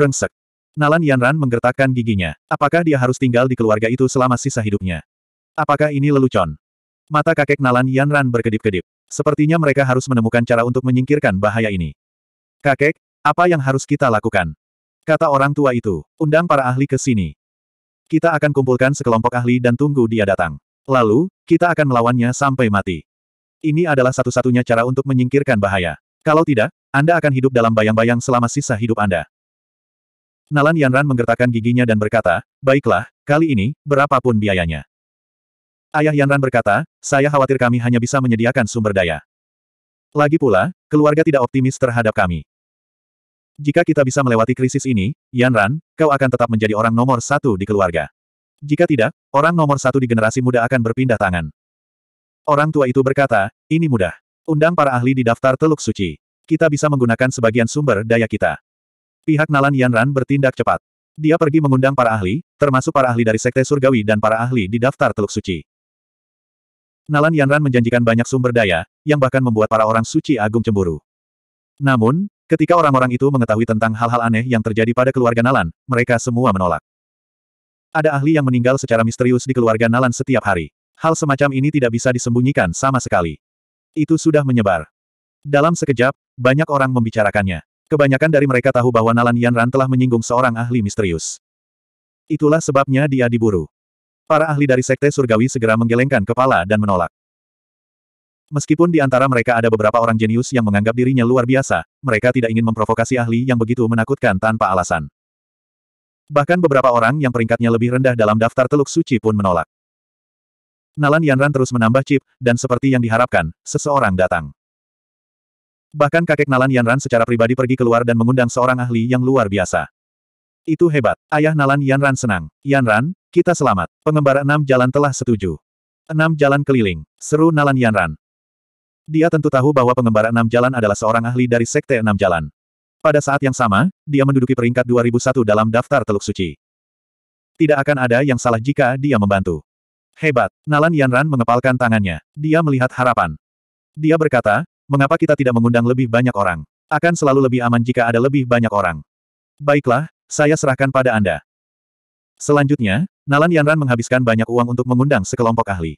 Brengsek. Nalan Yanran menggertakkan giginya. Apakah dia harus tinggal di keluarga itu selama sisa hidupnya? Apakah ini lelucon? Mata kakek Nalan Yanran berkedip-kedip. Sepertinya mereka harus menemukan cara untuk menyingkirkan bahaya ini. Kakek, apa yang harus kita lakukan? Kata orang tua itu, undang para ahli ke sini. Kita akan kumpulkan sekelompok ahli dan tunggu dia datang. Lalu, kita akan melawannya sampai mati. Ini adalah satu-satunya cara untuk menyingkirkan bahaya. Kalau tidak, Anda akan hidup dalam bayang-bayang selama sisa hidup Anda. Nalan Yanran menggertakkan giginya dan berkata, baiklah, kali ini, berapapun biayanya. Ayah Yanran berkata, saya khawatir kami hanya bisa menyediakan sumber daya. Lagi pula, keluarga tidak optimis terhadap kami. Jika kita bisa melewati krisis ini, Yanran, kau akan tetap menjadi orang nomor satu di keluarga. Jika tidak, orang nomor satu di generasi muda akan berpindah tangan. Orang tua itu berkata, ini mudah. Undang para ahli di daftar Teluk Suci. Kita bisa menggunakan sebagian sumber daya kita. Pihak Nalan Yanran bertindak cepat. Dia pergi mengundang para ahli, termasuk para ahli dari Sekte Surgawi dan para ahli di daftar Teluk Suci. Nalan Yanran menjanjikan banyak sumber daya, yang bahkan membuat para orang suci agung cemburu. Namun, ketika orang-orang itu mengetahui tentang hal-hal aneh yang terjadi pada keluarga Nalan, mereka semua menolak. Ada ahli yang meninggal secara misterius di keluarga Nalan setiap hari. Hal semacam ini tidak bisa disembunyikan sama sekali. Itu sudah menyebar. Dalam sekejap, banyak orang membicarakannya. Kebanyakan dari mereka tahu bahwa Nalan Yanran telah menyinggung seorang ahli misterius. Itulah sebabnya dia diburu. Para ahli dari Sekte Surgawi segera menggelengkan kepala dan menolak. Meskipun di antara mereka ada beberapa orang jenius yang menganggap dirinya luar biasa, mereka tidak ingin memprovokasi ahli yang begitu menakutkan tanpa alasan. Bahkan beberapa orang yang peringkatnya lebih rendah dalam daftar teluk suci pun menolak. Nalan Yanran terus menambah chip, dan seperti yang diharapkan, seseorang datang. Bahkan kakek Nalan Yanran secara pribadi pergi keluar dan mengundang seorang ahli yang luar biasa. Itu hebat. Ayah Nalan Yanran senang. Yanran, kita selamat. Pengembara enam jalan telah setuju. Enam jalan keliling. Seru Nalan Yanran. Dia tentu tahu bahwa pengembara enam jalan adalah seorang ahli dari sekte enam jalan. Pada saat yang sama, dia menduduki peringkat 2001 dalam daftar Teluk Suci. Tidak akan ada yang salah jika dia membantu. Hebat. Nalan Yanran mengepalkan tangannya. Dia melihat harapan. Dia berkata, mengapa kita tidak mengundang lebih banyak orang? Akan selalu lebih aman jika ada lebih banyak orang. Baiklah, saya serahkan pada Anda. Selanjutnya, Nalan Yanran menghabiskan banyak uang untuk mengundang sekelompok ahli.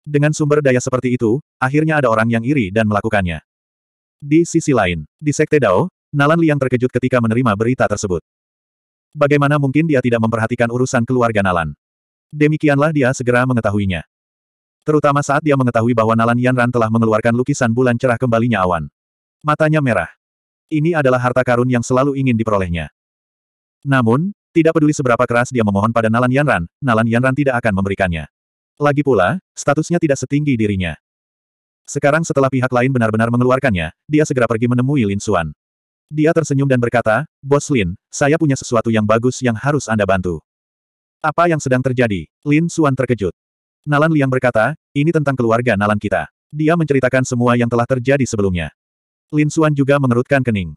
Dengan sumber daya seperti itu, akhirnya ada orang yang iri dan melakukannya. Di sisi lain, di Sekte Dao, Nalan Liang terkejut ketika menerima berita tersebut. Bagaimana mungkin dia tidak memperhatikan urusan keluarga Nalan? Demikianlah dia segera mengetahuinya. Terutama saat dia mengetahui bahwa Nalan Yanran telah mengeluarkan lukisan bulan cerah kembalinya awan. Matanya merah. Ini adalah harta karun yang selalu ingin diperolehnya. Namun, tidak peduli seberapa keras dia memohon pada Nalan Yanran, Nalan Yanran tidak akan memberikannya. Lagi pula, statusnya tidak setinggi dirinya. Sekarang setelah pihak lain benar-benar mengeluarkannya, dia segera pergi menemui Lin Suan. Dia tersenyum dan berkata, Bos Lin, saya punya sesuatu yang bagus yang harus Anda bantu. Apa yang sedang terjadi? Lin Suan terkejut. Nalan Liang berkata, ini tentang keluarga Nalan kita. Dia menceritakan semua yang telah terjadi sebelumnya. Lin Xuan juga mengerutkan kening.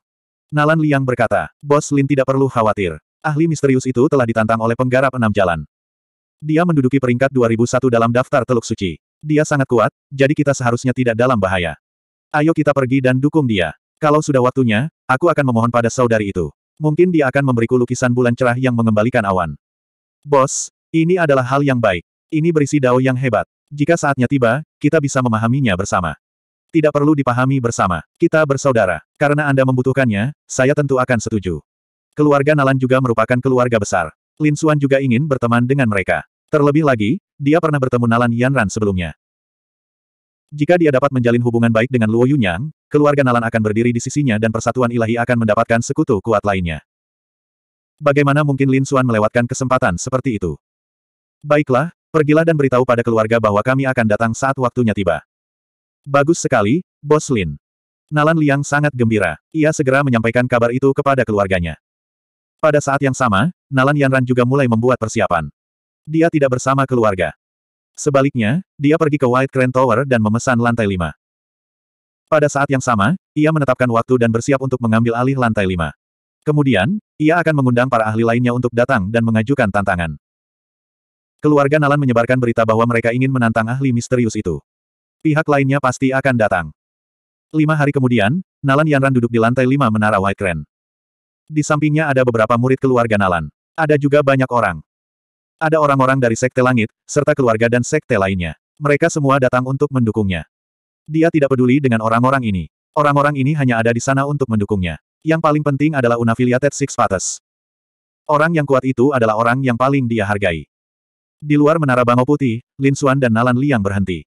Nalan Liang berkata, Bos Lin tidak perlu khawatir. Ahli misterius itu telah ditantang oleh penggarap enam jalan. Dia menduduki peringkat 2001 dalam daftar Teluk Suci. Dia sangat kuat, jadi kita seharusnya tidak dalam bahaya. Ayo kita pergi dan dukung dia. Kalau sudah waktunya, aku akan memohon pada saudari itu. Mungkin dia akan memberiku lukisan bulan cerah yang mengembalikan awan. Bos, ini adalah hal yang baik. Ini berisi dao yang hebat. Jika saatnya tiba, kita bisa memahaminya bersama. Tidak perlu dipahami bersama. Kita bersaudara. Karena Anda membutuhkannya, saya tentu akan setuju. Keluarga Nalan juga merupakan keluarga besar. Lin Suan juga ingin berteman dengan mereka. Terlebih lagi, dia pernah bertemu Nalan Yan Ran sebelumnya. Jika dia dapat menjalin hubungan baik dengan Luo Yunyang, keluarga Nalan akan berdiri di sisinya dan persatuan ilahi akan mendapatkan sekutu kuat lainnya. Bagaimana mungkin Lin Suan melewatkan kesempatan seperti itu? Baiklah, Pergilah dan beritahu pada keluarga bahwa kami akan datang saat waktunya tiba. Bagus sekali, Bos Lin. Nalan Liang sangat gembira. Ia segera menyampaikan kabar itu kepada keluarganya. Pada saat yang sama, Nalan Yanran juga mulai membuat persiapan. Dia tidak bersama keluarga. Sebaliknya, dia pergi ke White Crane Tower dan memesan lantai lima. Pada saat yang sama, ia menetapkan waktu dan bersiap untuk mengambil alih lantai lima. Kemudian, ia akan mengundang para ahli lainnya untuk datang dan mengajukan tantangan. Keluarga Nalan menyebarkan berita bahwa mereka ingin menantang ahli misterius itu. Pihak lainnya pasti akan datang. Lima hari kemudian, Nalan Yanran duduk di lantai lima Menara White Crane. Di sampingnya ada beberapa murid keluarga Nalan. Ada juga banyak orang. Ada orang-orang dari Sekte Langit, serta keluarga dan Sekte lainnya. Mereka semua datang untuk mendukungnya. Dia tidak peduli dengan orang-orang ini. Orang-orang ini hanya ada di sana untuk mendukungnya. Yang paling penting adalah Unaffiliated Six Patas. Orang yang kuat itu adalah orang yang paling dia hargai. Di luar menara bangau putih, Lin Xuan dan Nalan Liang berhenti.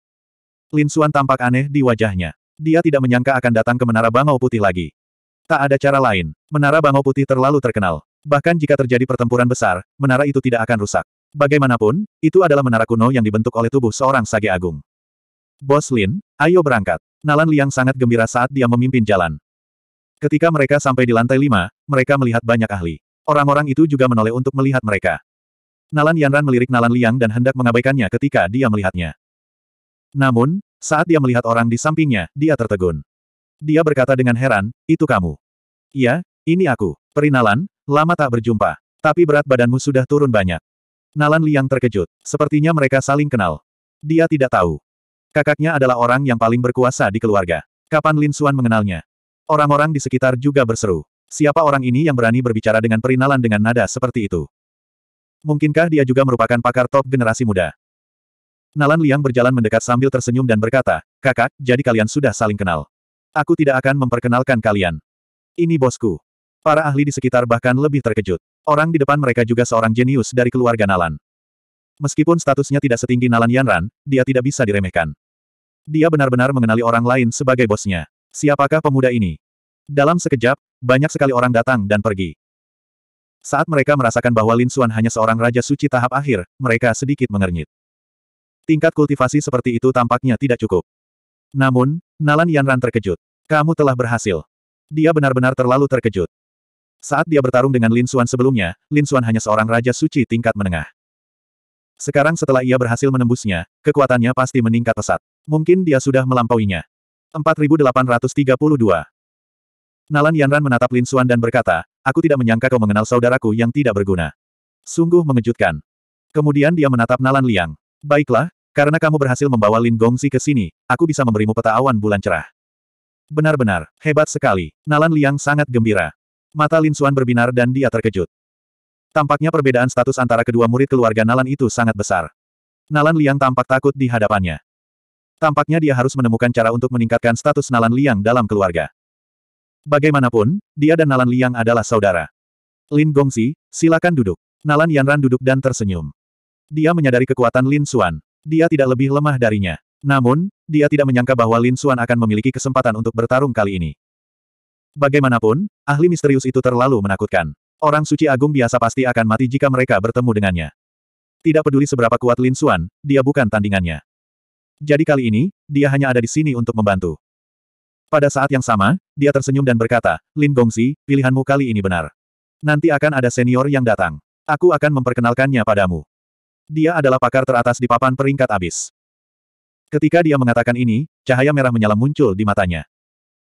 Lin Xuan tampak aneh di wajahnya. Dia tidak menyangka akan datang ke menara bangau putih lagi. Tak ada cara lain. Menara bangau putih terlalu terkenal. Bahkan jika terjadi pertempuran besar, menara itu tidak akan rusak. Bagaimanapun, itu adalah menara kuno yang dibentuk oleh tubuh seorang sage agung. Bos Lin, ayo berangkat. Nalan Liang sangat gembira saat dia memimpin jalan. Ketika mereka sampai di lantai lima, mereka melihat banyak ahli. Orang-orang itu juga menoleh untuk melihat mereka. Nalan Yanran melirik Nalan Liang dan hendak mengabaikannya ketika dia melihatnya. Namun, saat dia melihat orang di sampingnya, dia tertegun. Dia berkata dengan heran, itu kamu. Iya, ini aku. Perinalan, lama tak berjumpa. Tapi berat badanmu sudah turun banyak. Nalan Liang terkejut. Sepertinya mereka saling kenal. Dia tidak tahu. Kakaknya adalah orang yang paling berkuasa di keluarga. Kapan Lin Suan mengenalnya? Orang-orang di sekitar juga berseru. Siapa orang ini yang berani berbicara dengan perinalan dengan nada seperti itu? Mungkinkah dia juga merupakan pakar top generasi muda? Nalan Liang berjalan mendekat sambil tersenyum dan berkata, Kakak, jadi kalian sudah saling kenal. Aku tidak akan memperkenalkan kalian. Ini bosku. Para ahli di sekitar bahkan lebih terkejut. Orang di depan mereka juga seorang jenius dari keluarga Nalan. Meskipun statusnya tidak setinggi Nalan Yanran, dia tidak bisa diremehkan. Dia benar-benar mengenali orang lain sebagai bosnya. Siapakah pemuda ini? Dalam sekejap, banyak sekali orang datang dan pergi. Saat mereka merasakan bahwa Lin Xuan hanya seorang Raja Suci tahap akhir, mereka sedikit mengernyit. Tingkat kultivasi seperti itu tampaknya tidak cukup. Namun, Nalan Yanran terkejut. Kamu telah berhasil. Dia benar-benar terlalu terkejut. Saat dia bertarung dengan Lin Xuan sebelumnya, Lin Xuan hanya seorang Raja Suci tingkat menengah. Sekarang setelah ia berhasil menembusnya, kekuatannya pasti meningkat pesat. Mungkin dia sudah melampauinya. 4832 Nalan Yanran menatap Lin Xuan dan berkata, Aku tidak menyangka kau mengenal saudaraku yang tidak berguna. Sungguh mengejutkan. Kemudian dia menatap Nalan Liang. Baiklah, karena kamu berhasil membawa Lin Gongsi ke sini, aku bisa memberimu peta awan bulan cerah. Benar-benar, hebat sekali. Nalan Liang sangat gembira. Mata Lin Xuan berbinar dan dia terkejut. Tampaknya perbedaan status antara kedua murid keluarga Nalan itu sangat besar. Nalan Liang tampak takut di hadapannya. Tampaknya dia harus menemukan cara untuk meningkatkan status Nalan Liang dalam keluarga. Bagaimanapun, dia dan Nalan Liang adalah saudara. Lin Gongsi, silakan duduk. Nalan Yanran duduk dan tersenyum. Dia menyadari kekuatan Lin Xuan. Dia tidak lebih lemah darinya. Namun, dia tidak menyangka bahwa Lin Xuan akan memiliki kesempatan untuk bertarung kali ini. Bagaimanapun, ahli misterius itu terlalu menakutkan. Orang suci agung biasa pasti akan mati jika mereka bertemu dengannya. Tidak peduli seberapa kuat Lin Xuan, dia bukan tandingannya. Jadi kali ini, dia hanya ada di sini untuk membantu. Pada saat yang sama, dia tersenyum dan berkata, Lin Gongzi, pilihanmu kali ini benar. Nanti akan ada senior yang datang. Aku akan memperkenalkannya padamu. Dia adalah pakar teratas di papan peringkat abis. Ketika dia mengatakan ini, cahaya merah menyala muncul di matanya.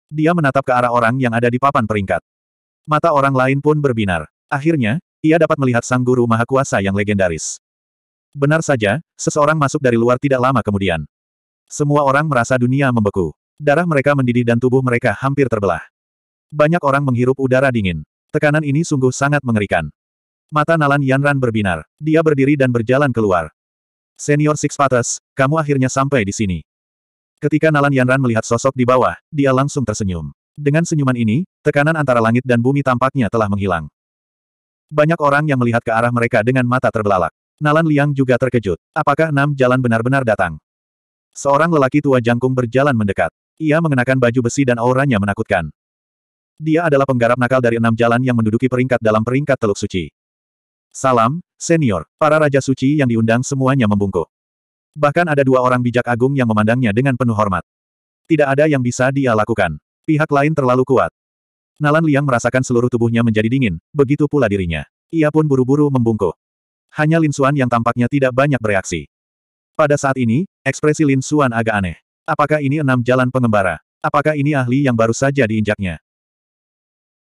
Dia menatap ke arah orang yang ada di papan peringkat. Mata orang lain pun berbinar. Akhirnya, ia dapat melihat sang guru maha kuasa yang legendaris. Benar saja, seseorang masuk dari luar tidak lama kemudian. Semua orang merasa dunia membeku. Darah mereka mendidih dan tubuh mereka hampir terbelah. Banyak orang menghirup udara dingin. Tekanan ini sungguh sangat mengerikan. Mata Nalan Yanran berbinar. Dia berdiri dan berjalan keluar. Senior Six Patas, kamu akhirnya sampai di sini. Ketika Nalan Yanran melihat sosok di bawah, dia langsung tersenyum. Dengan senyuman ini, tekanan antara langit dan bumi tampaknya telah menghilang. Banyak orang yang melihat ke arah mereka dengan mata terbelalak. Nalan Liang juga terkejut. Apakah enam jalan benar-benar datang? Seorang lelaki tua jangkung berjalan mendekat. Ia mengenakan baju besi dan auranya menakutkan. Dia adalah penggarap nakal dari enam jalan yang menduduki peringkat dalam peringkat Teluk Suci. Salam, senior, para raja suci yang diundang semuanya membungkuk. Bahkan ada dua orang bijak agung yang memandangnya dengan penuh hormat. Tidak ada yang bisa dia lakukan. Pihak lain terlalu kuat. Nalan Liang merasakan seluruh tubuhnya menjadi dingin, begitu pula dirinya. Ia pun buru-buru membungkuk. Hanya Lin Xuan yang tampaknya tidak banyak bereaksi. Pada saat ini, ekspresi Lin Xuan agak aneh. Apakah ini enam jalan pengembara? Apakah ini ahli yang baru saja diinjaknya?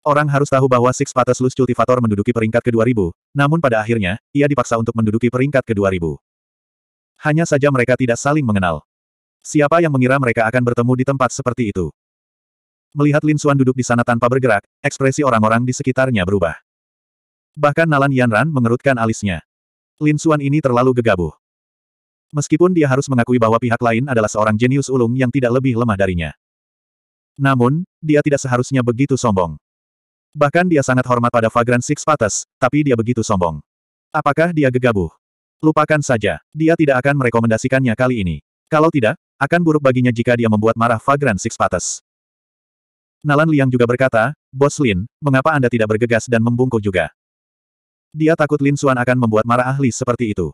Orang harus tahu bahwa Six Patas Pateslus Cultivator menduduki peringkat ke-2000, namun pada akhirnya, ia dipaksa untuk menduduki peringkat ke-2000. Hanya saja mereka tidak saling mengenal. Siapa yang mengira mereka akan bertemu di tempat seperti itu? Melihat Lin Xuan duduk di sana tanpa bergerak, ekspresi orang-orang di sekitarnya berubah. Bahkan Nalan Yanran mengerutkan alisnya. Lin Xuan ini terlalu gegabah. Meskipun dia harus mengakui bahwa pihak lain adalah seorang jenius ulung yang tidak lebih lemah darinya. Namun, dia tidak seharusnya begitu sombong. Bahkan dia sangat hormat pada Vagrant Six Patas, tapi dia begitu sombong. Apakah dia gegabah? Lupakan saja, dia tidak akan merekomendasikannya kali ini. Kalau tidak, akan buruk baginya jika dia membuat marah Vagrant Six Patas. Nalan Liang juga berkata, Bos Lin, mengapa Anda tidak bergegas dan membungkuk juga? Dia takut Lin Xuan akan membuat marah ahli seperti itu.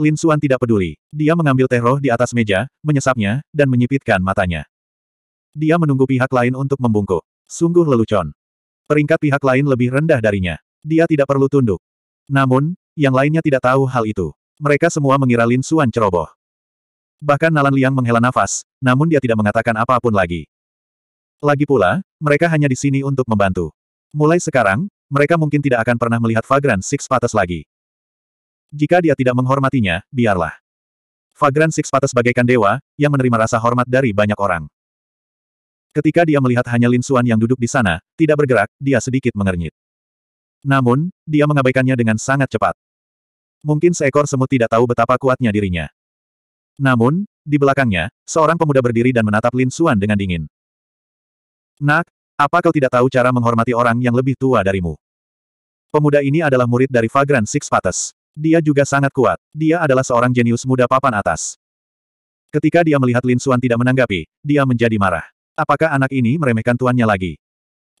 Lin Suan tidak peduli. Dia mengambil teh roh di atas meja, menyesapnya, dan menyipitkan matanya. Dia menunggu pihak lain untuk membungkuk. Sungguh lelucon. Peringkat pihak lain lebih rendah darinya. Dia tidak perlu tunduk. Namun, yang lainnya tidak tahu hal itu. Mereka semua mengira Lin Suan ceroboh. Bahkan Nalan Liang menghela nafas, namun dia tidak mengatakan apapun lagi. Lagi pula, mereka hanya di sini untuk membantu. Mulai sekarang, mereka mungkin tidak akan pernah melihat Fagran Six Patas lagi. Jika dia tidak menghormatinya, biarlah. Fagran Six patas bagaikan dewa, yang menerima rasa hormat dari banyak orang. Ketika dia melihat hanya Lin Suan yang duduk di sana, tidak bergerak, dia sedikit mengernyit. Namun, dia mengabaikannya dengan sangat cepat. Mungkin seekor semut tidak tahu betapa kuatnya dirinya. Namun, di belakangnya, seorang pemuda berdiri dan menatap Lin Suan dengan dingin. Nak, apa kau tidak tahu cara menghormati orang yang lebih tua darimu? Pemuda ini adalah murid dari Fagran Six Patas. Dia juga sangat kuat. Dia adalah seorang jenius muda papan atas. Ketika dia melihat Lin Suan tidak menanggapi, dia menjadi marah. Apakah anak ini meremehkan tuannya lagi?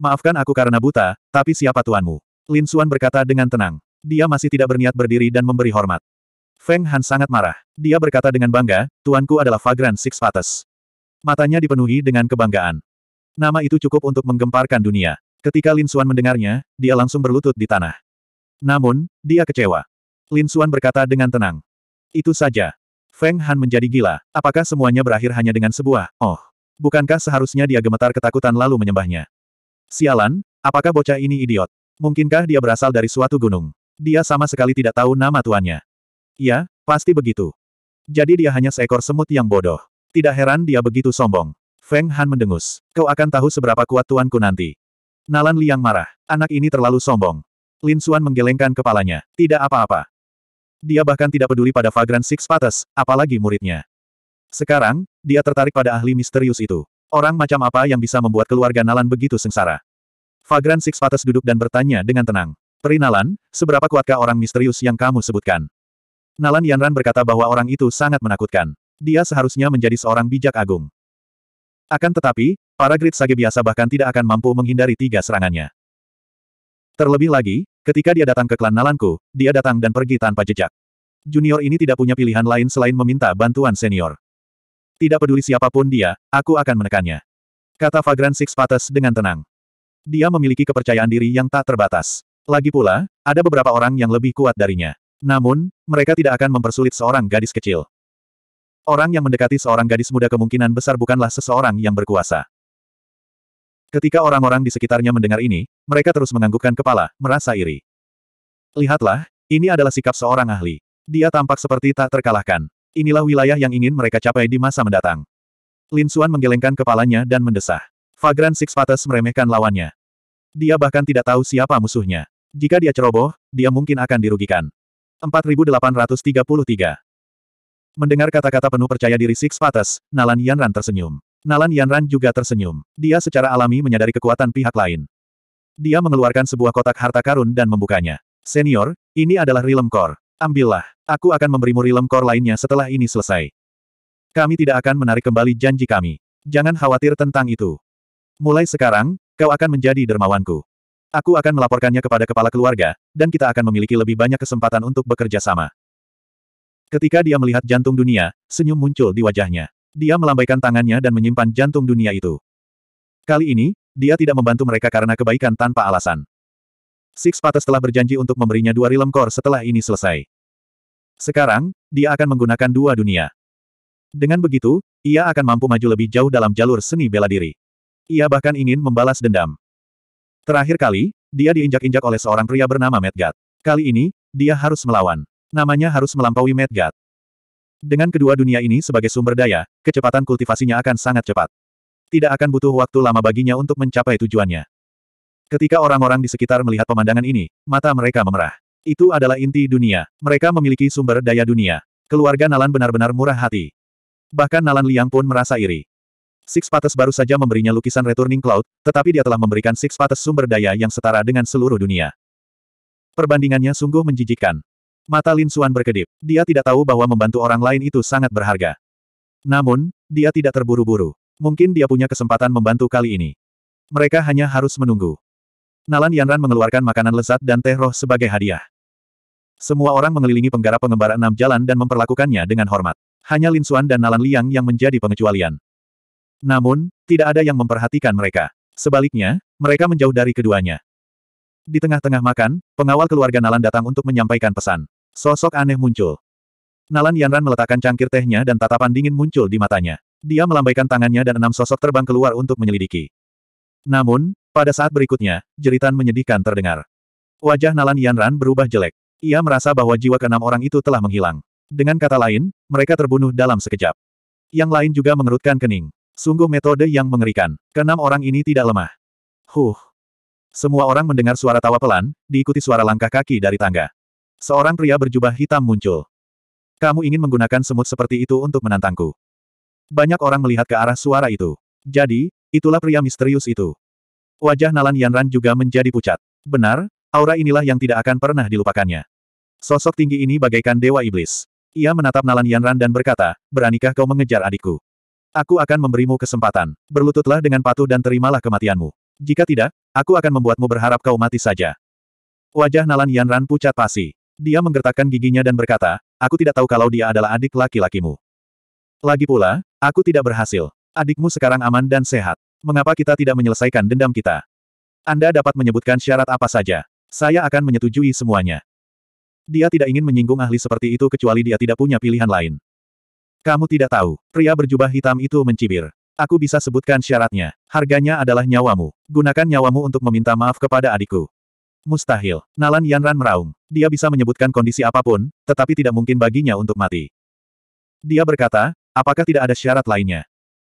Maafkan aku karena buta, tapi siapa tuanmu? Lin Suan berkata dengan tenang. Dia masih tidak berniat berdiri dan memberi hormat. Feng Han sangat marah. Dia berkata dengan bangga, tuanku adalah Fagran Six Pates. Matanya dipenuhi dengan kebanggaan. Nama itu cukup untuk menggemparkan dunia. Ketika Lin Suan mendengarnya, dia langsung berlutut di tanah. Namun, dia kecewa. Lin Suan berkata dengan tenang. Itu saja. Feng Han menjadi gila. Apakah semuanya berakhir hanya dengan sebuah, oh. Bukankah seharusnya dia gemetar ketakutan lalu menyembahnya? Sialan, apakah bocah ini idiot? Mungkinkah dia berasal dari suatu gunung? Dia sama sekali tidak tahu nama tuannya. Ya, pasti begitu. Jadi dia hanya seekor semut yang bodoh. Tidak heran dia begitu sombong. Feng Han mendengus. Kau akan tahu seberapa kuat tuanku nanti. Nalan Liang marah. Anak ini terlalu sombong. Lin Suan menggelengkan kepalanya. Tidak apa-apa. Dia bahkan tidak peduli pada Vagrant Six Patas, apalagi muridnya. Sekarang, dia tertarik pada ahli misterius itu. Orang macam apa yang bisa membuat keluarga Nalan begitu sengsara? Vagrant Six Patas duduk dan bertanya dengan tenang. Perinalan, seberapa kuatkah orang misterius yang kamu sebutkan? Nalan Yanran berkata bahwa orang itu sangat menakutkan. Dia seharusnya menjadi seorang bijak agung. Akan tetapi, para grid sage biasa bahkan tidak akan mampu menghindari tiga serangannya. Terlebih lagi, ketika dia datang ke klan Nalanku, dia datang dan pergi tanpa jejak. Junior ini tidak punya pilihan lain selain meminta bantuan senior. Tidak peduli siapapun dia, aku akan menekannya. Kata Fagran Six Pates dengan tenang. Dia memiliki kepercayaan diri yang tak terbatas. Lagi pula, ada beberapa orang yang lebih kuat darinya. Namun, mereka tidak akan mempersulit seorang gadis kecil. Orang yang mendekati seorang gadis muda kemungkinan besar bukanlah seseorang yang berkuasa. Ketika orang-orang di sekitarnya mendengar ini, mereka terus menganggukkan kepala, merasa iri. Lihatlah, ini adalah sikap seorang ahli. Dia tampak seperti tak terkalahkan. Inilah wilayah yang ingin mereka capai di masa mendatang. Lin Suan menggelengkan kepalanya dan mendesah. Fagran Six Pates meremehkan lawannya. Dia bahkan tidak tahu siapa musuhnya. Jika dia ceroboh, dia mungkin akan dirugikan. 4833 Mendengar kata-kata penuh percaya diri Six Pates, Nalan Yanran tersenyum. Nalan Yanran juga tersenyum. Dia secara alami menyadari kekuatan pihak lain. Dia mengeluarkan sebuah kotak harta karun dan membukanya. Senior, ini adalah Rilem Core. Ambillah. Aku akan memberimu Rilem Core lainnya setelah ini selesai. Kami tidak akan menarik kembali janji kami. Jangan khawatir tentang itu. Mulai sekarang, kau akan menjadi dermawanku. Aku akan melaporkannya kepada kepala keluarga, dan kita akan memiliki lebih banyak kesempatan untuk bekerja sama. Ketika dia melihat jantung dunia, senyum muncul di wajahnya. Dia melambaikan tangannya dan menyimpan jantung dunia itu. Kali ini, dia tidak membantu mereka karena kebaikan tanpa alasan. Six Pates telah berjanji untuk memberinya dua rilem kor setelah ini selesai. Sekarang, dia akan menggunakan dua dunia. Dengan begitu, ia akan mampu maju lebih jauh dalam jalur seni bela diri. Ia bahkan ingin membalas dendam. Terakhir kali, dia diinjak-injak oleh seorang pria bernama Medgat. Kali ini, dia harus melawan. Namanya harus melampaui Medgat. Dengan kedua dunia ini sebagai sumber daya, kecepatan kultivasinya akan sangat cepat. Tidak akan butuh waktu lama baginya untuk mencapai tujuannya. Ketika orang-orang di sekitar melihat pemandangan ini, mata mereka memerah. Itu adalah inti dunia. Mereka memiliki sumber daya dunia. Keluarga Nalan benar-benar murah hati. Bahkan Nalan Liang pun merasa iri. Six Pates baru saja memberinya lukisan Returning Cloud, tetapi dia telah memberikan Six Pates sumber daya yang setara dengan seluruh dunia. Perbandingannya sungguh menjijikkan. Mata Lin Xuan berkedip. Dia tidak tahu bahwa membantu orang lain itu sangat berharga. Namun, dia tidak terburu-buru. Mungkin dia punya kesempatan membantu kali ini. Mereka hanya harus menunggu. Nalan Yanran mengeluarkan makanan lezat dan teh roh sebagai hadiah. Semua orang mengelilingi penggarap pengembara enam jalan dan memperlakukannya dengan hormat. Hanya Lin Suan dan Nalan Liang yang menjadi pengecualian. Namun, tidak ada yang memperhatikan mereka. Sebaliknya, mereka menjauh dari keduanya. Di tengah-tengah makan, pengawal keluarga Nalan datang untuk menyampaikan pesan. Sosok aneh muncul. Nalan Yanran meletakkan cangkir tehnya dan tatapan dingin muncul di matanya. Dia melambaikan tangannya dan enam sosok terbang keluar untuk menyelidiki. Namun, pada saat berikutnya, jeritan menyedihkan terdengar. Wajah Nalan Yanran berubah jelek. Ia merasa bahwa jiwa keenam orang itu telah menghilang. Dengan kata lain, mereka terbunuh dalam sekejap. Yang lain juga mengerutkan kening. Sungguh metode yang mengerikan. Keenam orang ini tidak lemah. Huh. Semua orang mendengar suara tawa pelan, diikuti suara langkah kaki dari tangga. Seorang pria berjubah hitam muncul. Kamu ingin menggunakan semut seperti itu untuk menantangku. Banyak orang melihat ke arah suara itu. Jadi, itulah pria misterius itu. Wajah Nalan Yanran juga menjadi pucat. Benar, aura inilah yang tidak akan pernah dilupakannya. Sosok tinggi ini bagaikan dewa iblis. Ia menatap Nalan Yanran dan berkata, beranikah kau mengejar adikku? Aku akan memberimu kesempatan. Berlututlah dengan patuh dan terimalah kematianmu. Jika tidak, aku akan membuatmu berharap kau mati saja. Wajah Nalan Yanran pucat pasi. Dia menggertakkan giginya dan berkata, aku tidak tahu kalau dia adalah adik laki-lakimu. Lagi pula, aku tidak berhasil. Adikmu sekarang aman dan sehat. Mengapa kita tidak menyelesaikan dendam kita? Anda dapat menyebutkan syarat apa saja. Saya akan menyetujui semuanya. Dia tidak ingin menyinggung ahli seperti itu kecuali dia tidak punya pilihan lain. Kamu tidak tahu, pria berjubah hitam itu mencibir. Aku bisa sebutkan syaratnya. Harganya adalah nyawamu. Gunakan nyawamu untuk meminta maaf kepada adikku. Mustahil. Nalan Yanran meraung. Dia bisa menyebutkan kondisi apapun, tetapi tidak mungkin baginya untuk mati. Dia berkata, apakah tidak ada syarat lainnya?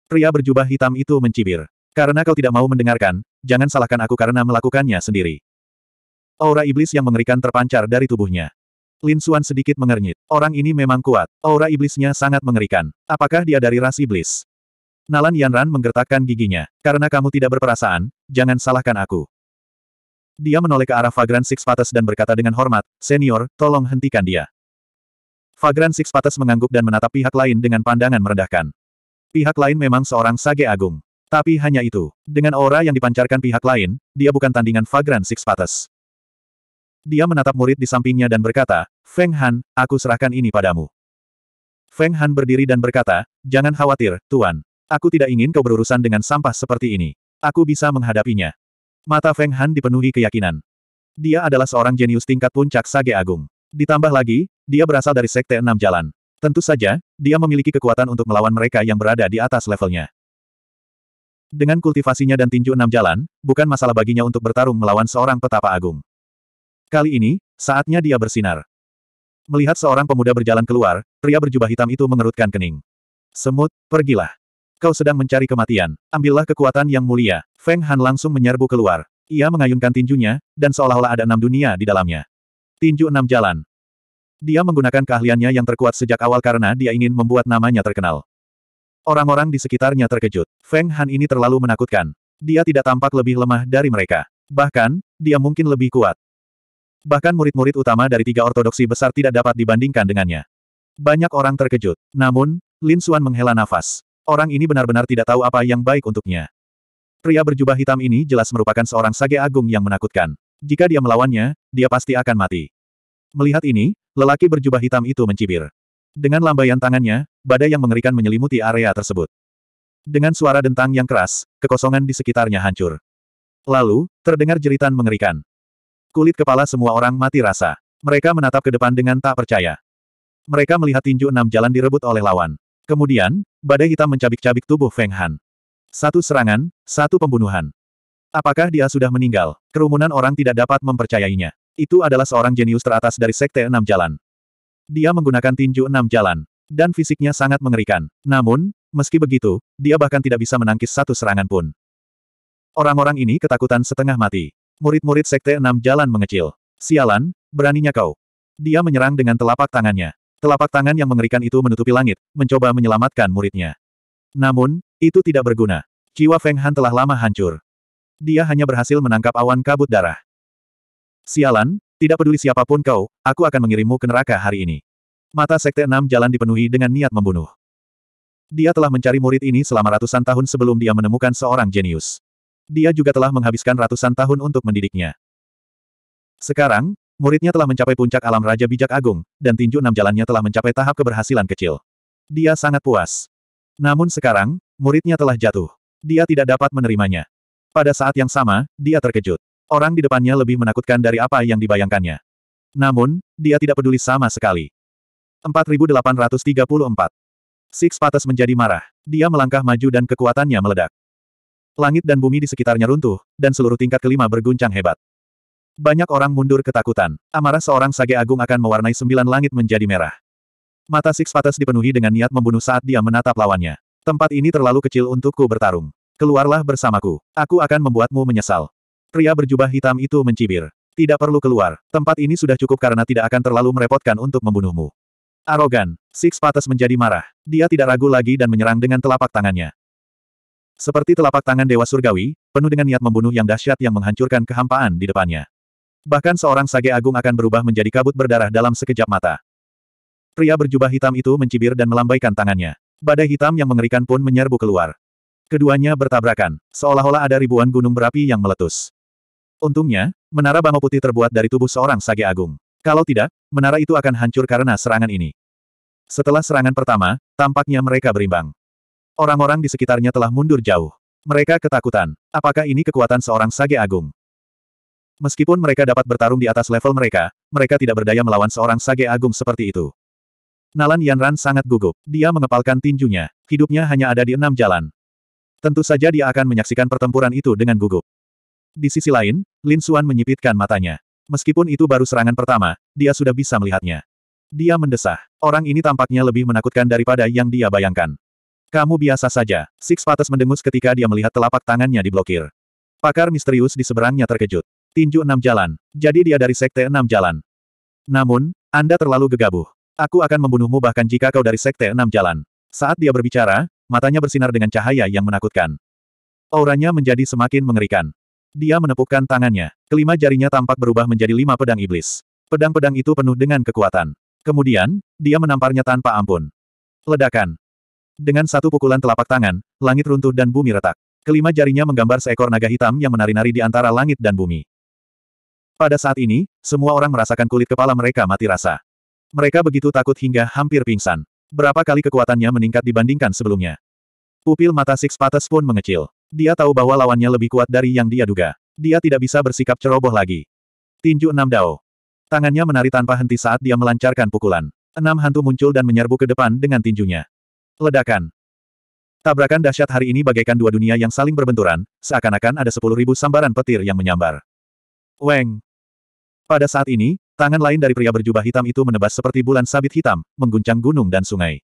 Pria berjubah hitam itu mencibir. Karena kau tidak mau mendengarkan, jangan salahkan aku karena melakukannya sendiri. Aura iblis yang mengerikan terpancar dari tubuhnya. Lin Xuan sedikit mengernyit. Orang ini memang kuat. Aura iblisnya sangat mengerikan. Apakah dia dari ras iblis? Nalan Yanran menggertakkan giginya. Karena kamu tidak berperasaan, jangan salahkan aku. Dia menoleh ke arah Fagran Six Pates dan berkata dengan hormat, Senior, tolong hentikan dia. Fagran Six Pates mengangguk dan menatap pihak lain dengan pandangan merendahkan. Pihak lain memang seorang sage agung. Tapi hanya itu. Dengan aura yang dipancarkan pihak lain, dia bukan tandingan Fagran Six Pates. Dia menatap murid di sampingnya dan berkata, Feng Han, aku serahkan ini padamu. Feng Han berdiri dan berkata, Jangan khawatir, Tuan. Aku tidak ingin kau berurusan dengan sampah seperti ini. Aku bisa menghadapinya. Mata Feng Han dipenuhi keyakinan. Dia adalah seorang jenius tingkat puncak Sage Agung. Ditambah lagi, dia berasal dari Sekte Enam Jalan. Tentu saja, dia memiliki kekuatan untuk melawan mereka yang berada di atas levelnya. Dengan kultivasinya dan tinju enam jalan, bukan masalah baginya untuk bertarung melawan seorang petapa agung. Kali ini, saatnya dia bersinar. Melihat seorang pemuda berjalan keluar, pria berjubah hitam itu mengerutkan kening. Semut, pergilah. Kau sedang mencari kematian. Ambillah kekuatan yang mulia. Feng Han langsung menyerbu keluar. Ia mengayunkan tinjunya, dan seolah-olah ada enam dunia di dalamnya. Tinju enam jalan. Dia menggunakan keahliannya yang terkuat sejak awal karena dia ingin membuat namanya terkenal. Orang-orang di sekitarnya terkejut. Feng Han ini terlalu menakutkan. Dia tidak tampak lebih lemah dari mereka. Bahkan, dia mungkin lebih kuat. Bahkan murid-murid utama dari tiga ortodoksi besar tidak dapat dibandingkan dengannya. Banyak orang terkejut. Namun, Lin Suan menghela nafas. Orang ini benar-benar tidak tahu apa yang baik untuknya. Pria berjubah hitam ini jelas merupakan seorang sage agung yang menakutkan. Jika dia melawannya, dia pasti akan mati. Melihat ini, lelaki berjubah hitam itu mencibir. Dengan lambaian tangannya, badai yang mengerikan menyelimuti area tersebut. Dengan suara dentang yang keras, kekosongan di sekitarnya hancur. Lalu, terdengar jeritan mengerikan. Kulit kepala semua orang mati rasa. Mereka menatap ke depan dengan tak percaya. Mereka melihat tinju enam jalan direbut oleh lawan. Kemudian, badai hitam mencabik-cabik tubuh Feng Han. Satu serangan, satu pembunuhan. Apakah dia sudah meninggal? Kerumunan orang tidak dapat mempercayainya. Itu adalah seorang jenius teratas dari Sekte Enam Jalan. Dia menggunakan tinju enam jalan. Dan fisiknya sangat mengerikan. Namun, meski begitu, dia bahkan tidak bisa menangkis satu serangan pun. Orang-orang ini ketakutan setengah mati. Murid-murid Sekte Enam Jalan mengecil. Sialan, beraninya kau. Dia menyerang dengan telapak tangannya. Telapak tangan yang mengerikan itu menutupi langit, mencoba menyelamatkan muridnya. Namun, itu tidak berguna. Jiwa Feng Han telah lama hancur. Dia hanya berhasil menangkap awan kabut darah. Sialan, tidak peduli siapapun kau, aku akan mengirimmu ke neraka hari ini. Mata Sekte Enam Jalan dipenuhi dengan niat membunuh. Dia telah mencari murid ini selama ratusan tahun sebelum dia menemukan seorang jenius. Dia juga telah menghabiskan ratusan tahun untuk mendidiknya. Sekarang, Muridnya telah mencapai puncak alam Raja Bijak Agung, dan tinju enam jalannya telah mencapai tahap keberhasilan kecil. Dia sangat puas. Namun sekarang, muridnya telah jatuh. Dia tidak dapat menerimanya. Pada saat yang sama, dia terkejut. Orang di depannya lebih menakutkan dari apa yang dibayangkannya. Namun, dia tidak peduli sama sekali. 4834. Six Pates menjadi marah. Dia melangkah maju dan kekuatannya meledak. Langit dan bumi di sekitarnya runtuh, dan seluruh tingkat kelima berguncang hebat. Banyak orang mundur ketakutan. Amarah seorang sage agung akan mewarnai sembilan langit menjadi merah. Mata Six Patas dipenuhi dengan niat membunuh saat dia menatap lawannya. Tempat ini terlalu kecil untukku bertarung. Keluarlah bersamaku. Aku akan membuatmu menyesal. Pria berjubah hitam itu mencibir. Tidak perlu keluar. Tempat ini sudah cukup karena tidak akan terlalu merepotkan untuk membunuhmu. Arogan. Six Patas menjadi marah. Dia tidak ragu lagi dan menyerang dengan telapak tangannya. Seperti telapak tangan Dewa Surgawi, penuh dengan niat membunuh yang dahsyat yang menghancurkan kehampaan di depannya. Bahkan seorang sage agung akan berubah menjadi kabut berdarah dalam sekejap mata. Pria berjubah hitam itu mencibir dan melambaikan tangannya. Badai hitam yang mengerikan pun menyerbu keluar. Keduanya bertabrakan, seolah-olah ada ribuan gunung berapi yang meletus. Untungnya, menara bangau putih terbuat dari tubuh seorang sage agung. Kalau tidak, menara itu akan hancur karena serangan ini. Setelah serangan pertama, tampaknya mereka berimbang. Orang-orang di sekitarnya telah mundur jauh. Mereka ketakutan. Apakah ini kekuatan seorang sage agung? Meskipun mereka dapat bertarung di atas level mereka, mereka tidak berdaya melawan seorang sage agung seperti itu. Nalan Yanran sangat gugup. Dia mengepalkan tinjunya. Hidupnya hanya ada di enam jalan. Tentu saja dia akan menyaksikan pertempuran itu dengan gugup. Di sisi lain, Lin Xuan menyipitkan matanya. Meskipun itu baru serangan pertama, dia sudah bisa melihatnya. Dia mendesah. Orang ini tampaknya lebih menakutkan daripada yang dia bayangkan. Kamu biasa saja. Six Pates mendengus ketika dia melihat telapak tangannya diblokir. Pakar misterius di seberangnya terkejut. Tinju enam jalan. Jadi dia dari sekte enam jalan. Namun, Anda terlalu gegabah. Aku akan membunuhmu bahkan jika kau dari sekte enam jalan. Saat dia berbicara, matanya bersinar dengan cahaya yang menakutkan. Auranya menjadi semakin mengerikan. Dia menepukkan tangannya. Kelima jarinya tampak berubah menjadi lima pedang iblis. Pedang-pedang itu penuh dengan kekuatan. Kemudian, dia menamparnya tanpa ampun. Ledakan. Dengan satu pukulan telapak tangan, langit runtuh dan bumi retak. Kelima jarinya menggambar seekor naga hitam yang menari-nari di antara langit dan bumi. Pada saat ini, semua orang merasakan kulit kepala mereka mati rasa. Mereka begitu takut hingga hampir pingsan. Berapa kali kekuatannya meningkat dibandingkan sebelumnya. Pupil mata Six Patas pun mengecil. Dia tahu bahwa lawannya lebih kuat dari yang dia duga. Dia tidak bisa bersikap ceroboh lagi. Tinju enam dao. Tangannya menari tanpa henti saat dia melancarkan pukulan. Enam hantu muncul dan menyerbu ke depan dengan tinjunya. Ledakan. Tabrakan dahsyat hari ini bagaikan dua dunia yang saling berbenturan, seakan-akan ada sepuluh ribu sambaran petir yang menyambar. Weng, pada saat ini, tangan lain dari pria berjubah hitam itu menebas seperti bulan sabit hitam, mengguncang gunung dan sungai.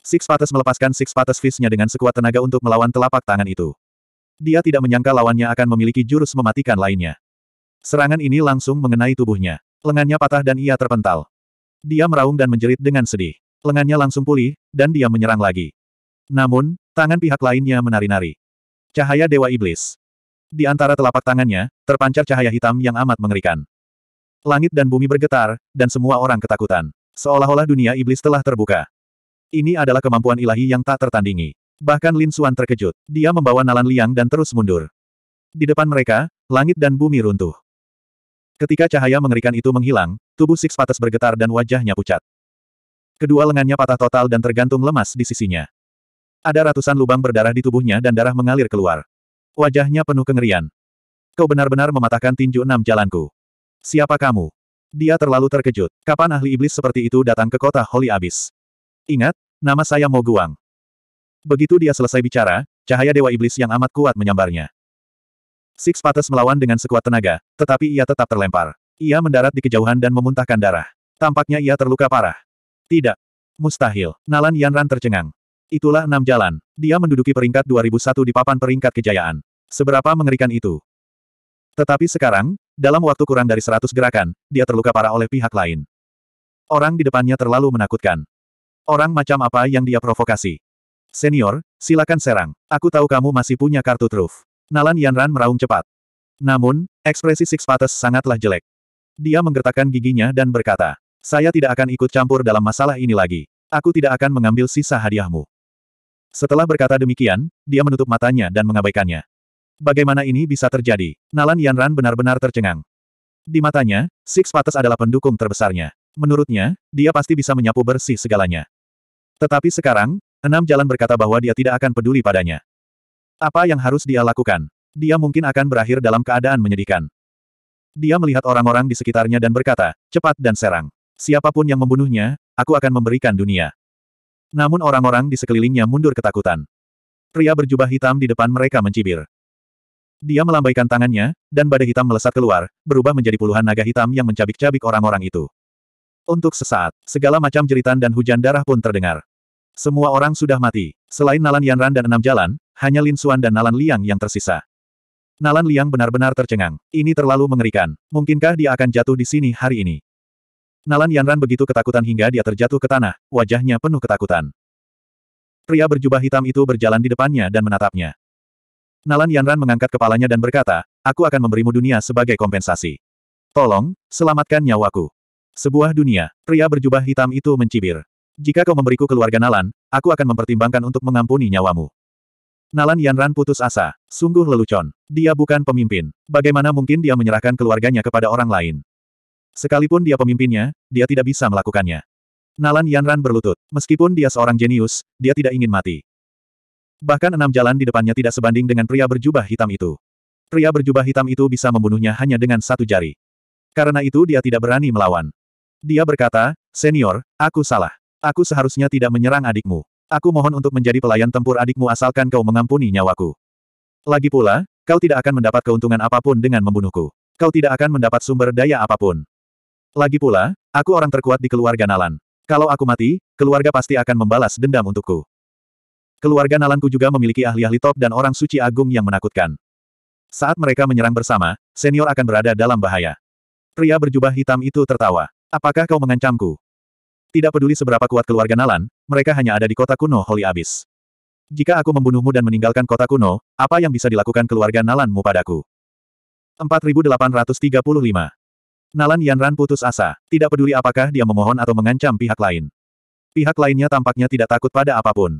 Six Pates melepaskan Six Pates nya dengan sekuat tenaga untuk melawan telapak tangan itu. Dia tidak menyangka lawannya akan memiliki jurus mematikan lainnya. Serangan ini langsung mengenai tubuhnya. Lengannya patah dan ia terpental. Dia meraung dan menjerit dengan sedih. Lengannya langsung pulih, dan dia menyerang lagi. Namun, tangan pihak lainnya menari-nari. Cahaya Dewa Iblis. Di antara telapak tangannya, terpancar cahaya hitam yang amat mengerikan. Langit dan bumi bergetar, dan semua orang ketakutan. Seolah-olah dunia iblis telah terbuka. Ini adalah kemampuan ilahi yang tak tertandingi. Bahkan Lin Xuan terkejut. Dia membawa Nalan Liang dan terus mundur. Di depan mereka, langit dan bumi runtuh. Ketika cahaya mengerikan itu menghilang, tubuh Six Patas bergetar dan wajahnya pucat. Kedua lengannya patah total dan tergantung lemas di sisinya. Ada ratusan lubang berdarah di tubuhnya dan darah mengalir keluar. Wajahnya penuh kengerian. Kau benar-benar mematahkan tinju enam jalanku. Siapa kamu? Dia terlalu terkejut. Kapan ahli iblis seperti itu datang ke kota Holy Abyss? Ingat, nama saya Mo Guang. Begitu dia selesai bicara, cahaya Dewa Iblis yang amat kuat menyambarnya. Six Pates melawan dengan sekuat tenaga, tetapi ia tetap terlempar. Ia mendarat di kejauhan dan memuntahkan darah. Tampaknya ia terluka parah. Tidak. Mustahil. Nalan Yanran tercengang. Itulah enam jalan. Dia menduduki peringkat 2001 di papan peringkat kejayaan. Seberapa mengerikan itu. Tetapi sekarang, dalam waktu kurang dari seratus gerakan, dia terluka parah oleh pihak lain. Orang di depannya terlalu menakutkan. Orang macam apa yang dia provokasi? Senior, silakan serang. Aku tahu kamu masih punya kartu truf. Nalan Yanran meraung cepat. Namun, ekspresi Six Pates sangatlah jelek. Dia menggertakkan giginya dan berkata, saya tidak akan ikut campur dalam masalah ini lagi. Aku tidak akan mengambil sisa hadiahmu. Setelah berkata demikian, dia menutup matanya dan mengabaikannya. Bagaimana ini bisa terjadi? Nalan Yanran benar-benar tercengang. Di matanya, Six Patas adalah pendukung terbesarnya. Menurutnya, dia pasti bisa menyapu bersih segalanya. Tetapi sekarang, Enam Jalan berkata bahwa dia tidak akan peduli padanya. Apa yang harus dia lakukan? Dia mungkin akan berakhir dalam keadaan menyedihkan. Dia melihat orang-orang di sekitarnya dan berkata, cepat dan serang. Siapapun yang membunuhnya, aku akan memberikan dunia. Namun orang-orang di sekelilingnya mundur ketakutan. Pria berjubah hitam di depan mereka mencibir. Dia melambaikan tangannya, dan badai hitam melesat keluar, berubah menjadi puluhan naga hitam yang mencabik-cabik orang-orang itu. Untuk sesaat, segala macam jeritan dan hujan darah pun terdengar. Semua orang sudah mati. Selain Nalan Yanran dan enam jalan, hanya Lin Suan dan Nalan Liang yang tersisa. Nalan Liang benar-benar tercengang. Ini terlalu mengerikan. Mungkinkah dia akan jatuh di sini hari ini? Nalan Yanran begitu ketakutan hingga dia terjatuh ke tanah, wajahnya penuh ketakutan. Pria berjubah hitam itu berjalan di depannya dan menatapnya. Nalan Yanran mengangkat kepalanya dan berkata, aku akan memberimu dunia sebagai kompensasi. Tolong, selamatkan nyawaku. Sebuah dunia, pria berjubah hitam itu mencibir. Jika kau memberiku keluarga Nalan, aku akan mempertimbangkan untuk mengampuni nyawamu. Nalan Yanran putus asa. Sungguh lelucon. Dia bukan pemimpin. Bagaimana mungkin dia menyerahkan keluarganya kepada orang lain? Sekalipun dia pemimpinnya, dia tidak bisa melakukannya. Nalan Yanran berlutut. Meskipun dia seorang jenius, dia tidak ingin mati. Bahkan enam jalan di depannya tidak sebanding dengan pria berjubah hitam itu. Pria berjubah hitam itu bisa membunuhnya hanya dengan satu jari. Karena itu dia tidak berani melawan. Dia berkata, Senior, aku salah. Aku seharusnya tidak menyerang adikmu. Aku mohon untuk menjadi pelayan tempur adikmu asalkan kau mengampuni nyawaku. Lagi pula, kau tidak akan mendapat keuntungan apapun dengan membunuhku. Kau tidak akan mendapat sumber daya apapun. Lagi pula, aku orang terkuat di keluarga Nalan. Kalau aku mati, keluarga pasti akan membalas dendam untukku. Keluarga Nalanku juga memiliki ahli-ahli top dan orang suci agung yang menakutkan. Saat mereka menyerang bersama, senior akan berada dalam bahaya. Pria berjubah hitam itu tertawa. Apakah kau mengancamku? Tidak peduli seberapa kuat keluarga Nalan, mereka hanya ada di kota kuno Holy Abyss. Jika aku membunuhmu dan meninggalkan kota kuno, apa yang bisa dilakukan keluarga Nalanmu padaku? 4835. Nalan Yanran putus asa. Tidak peduli apakah dia memohon atau mengancam pihak lain. Pihak lainnya tampaknya tidak takut pada apapun.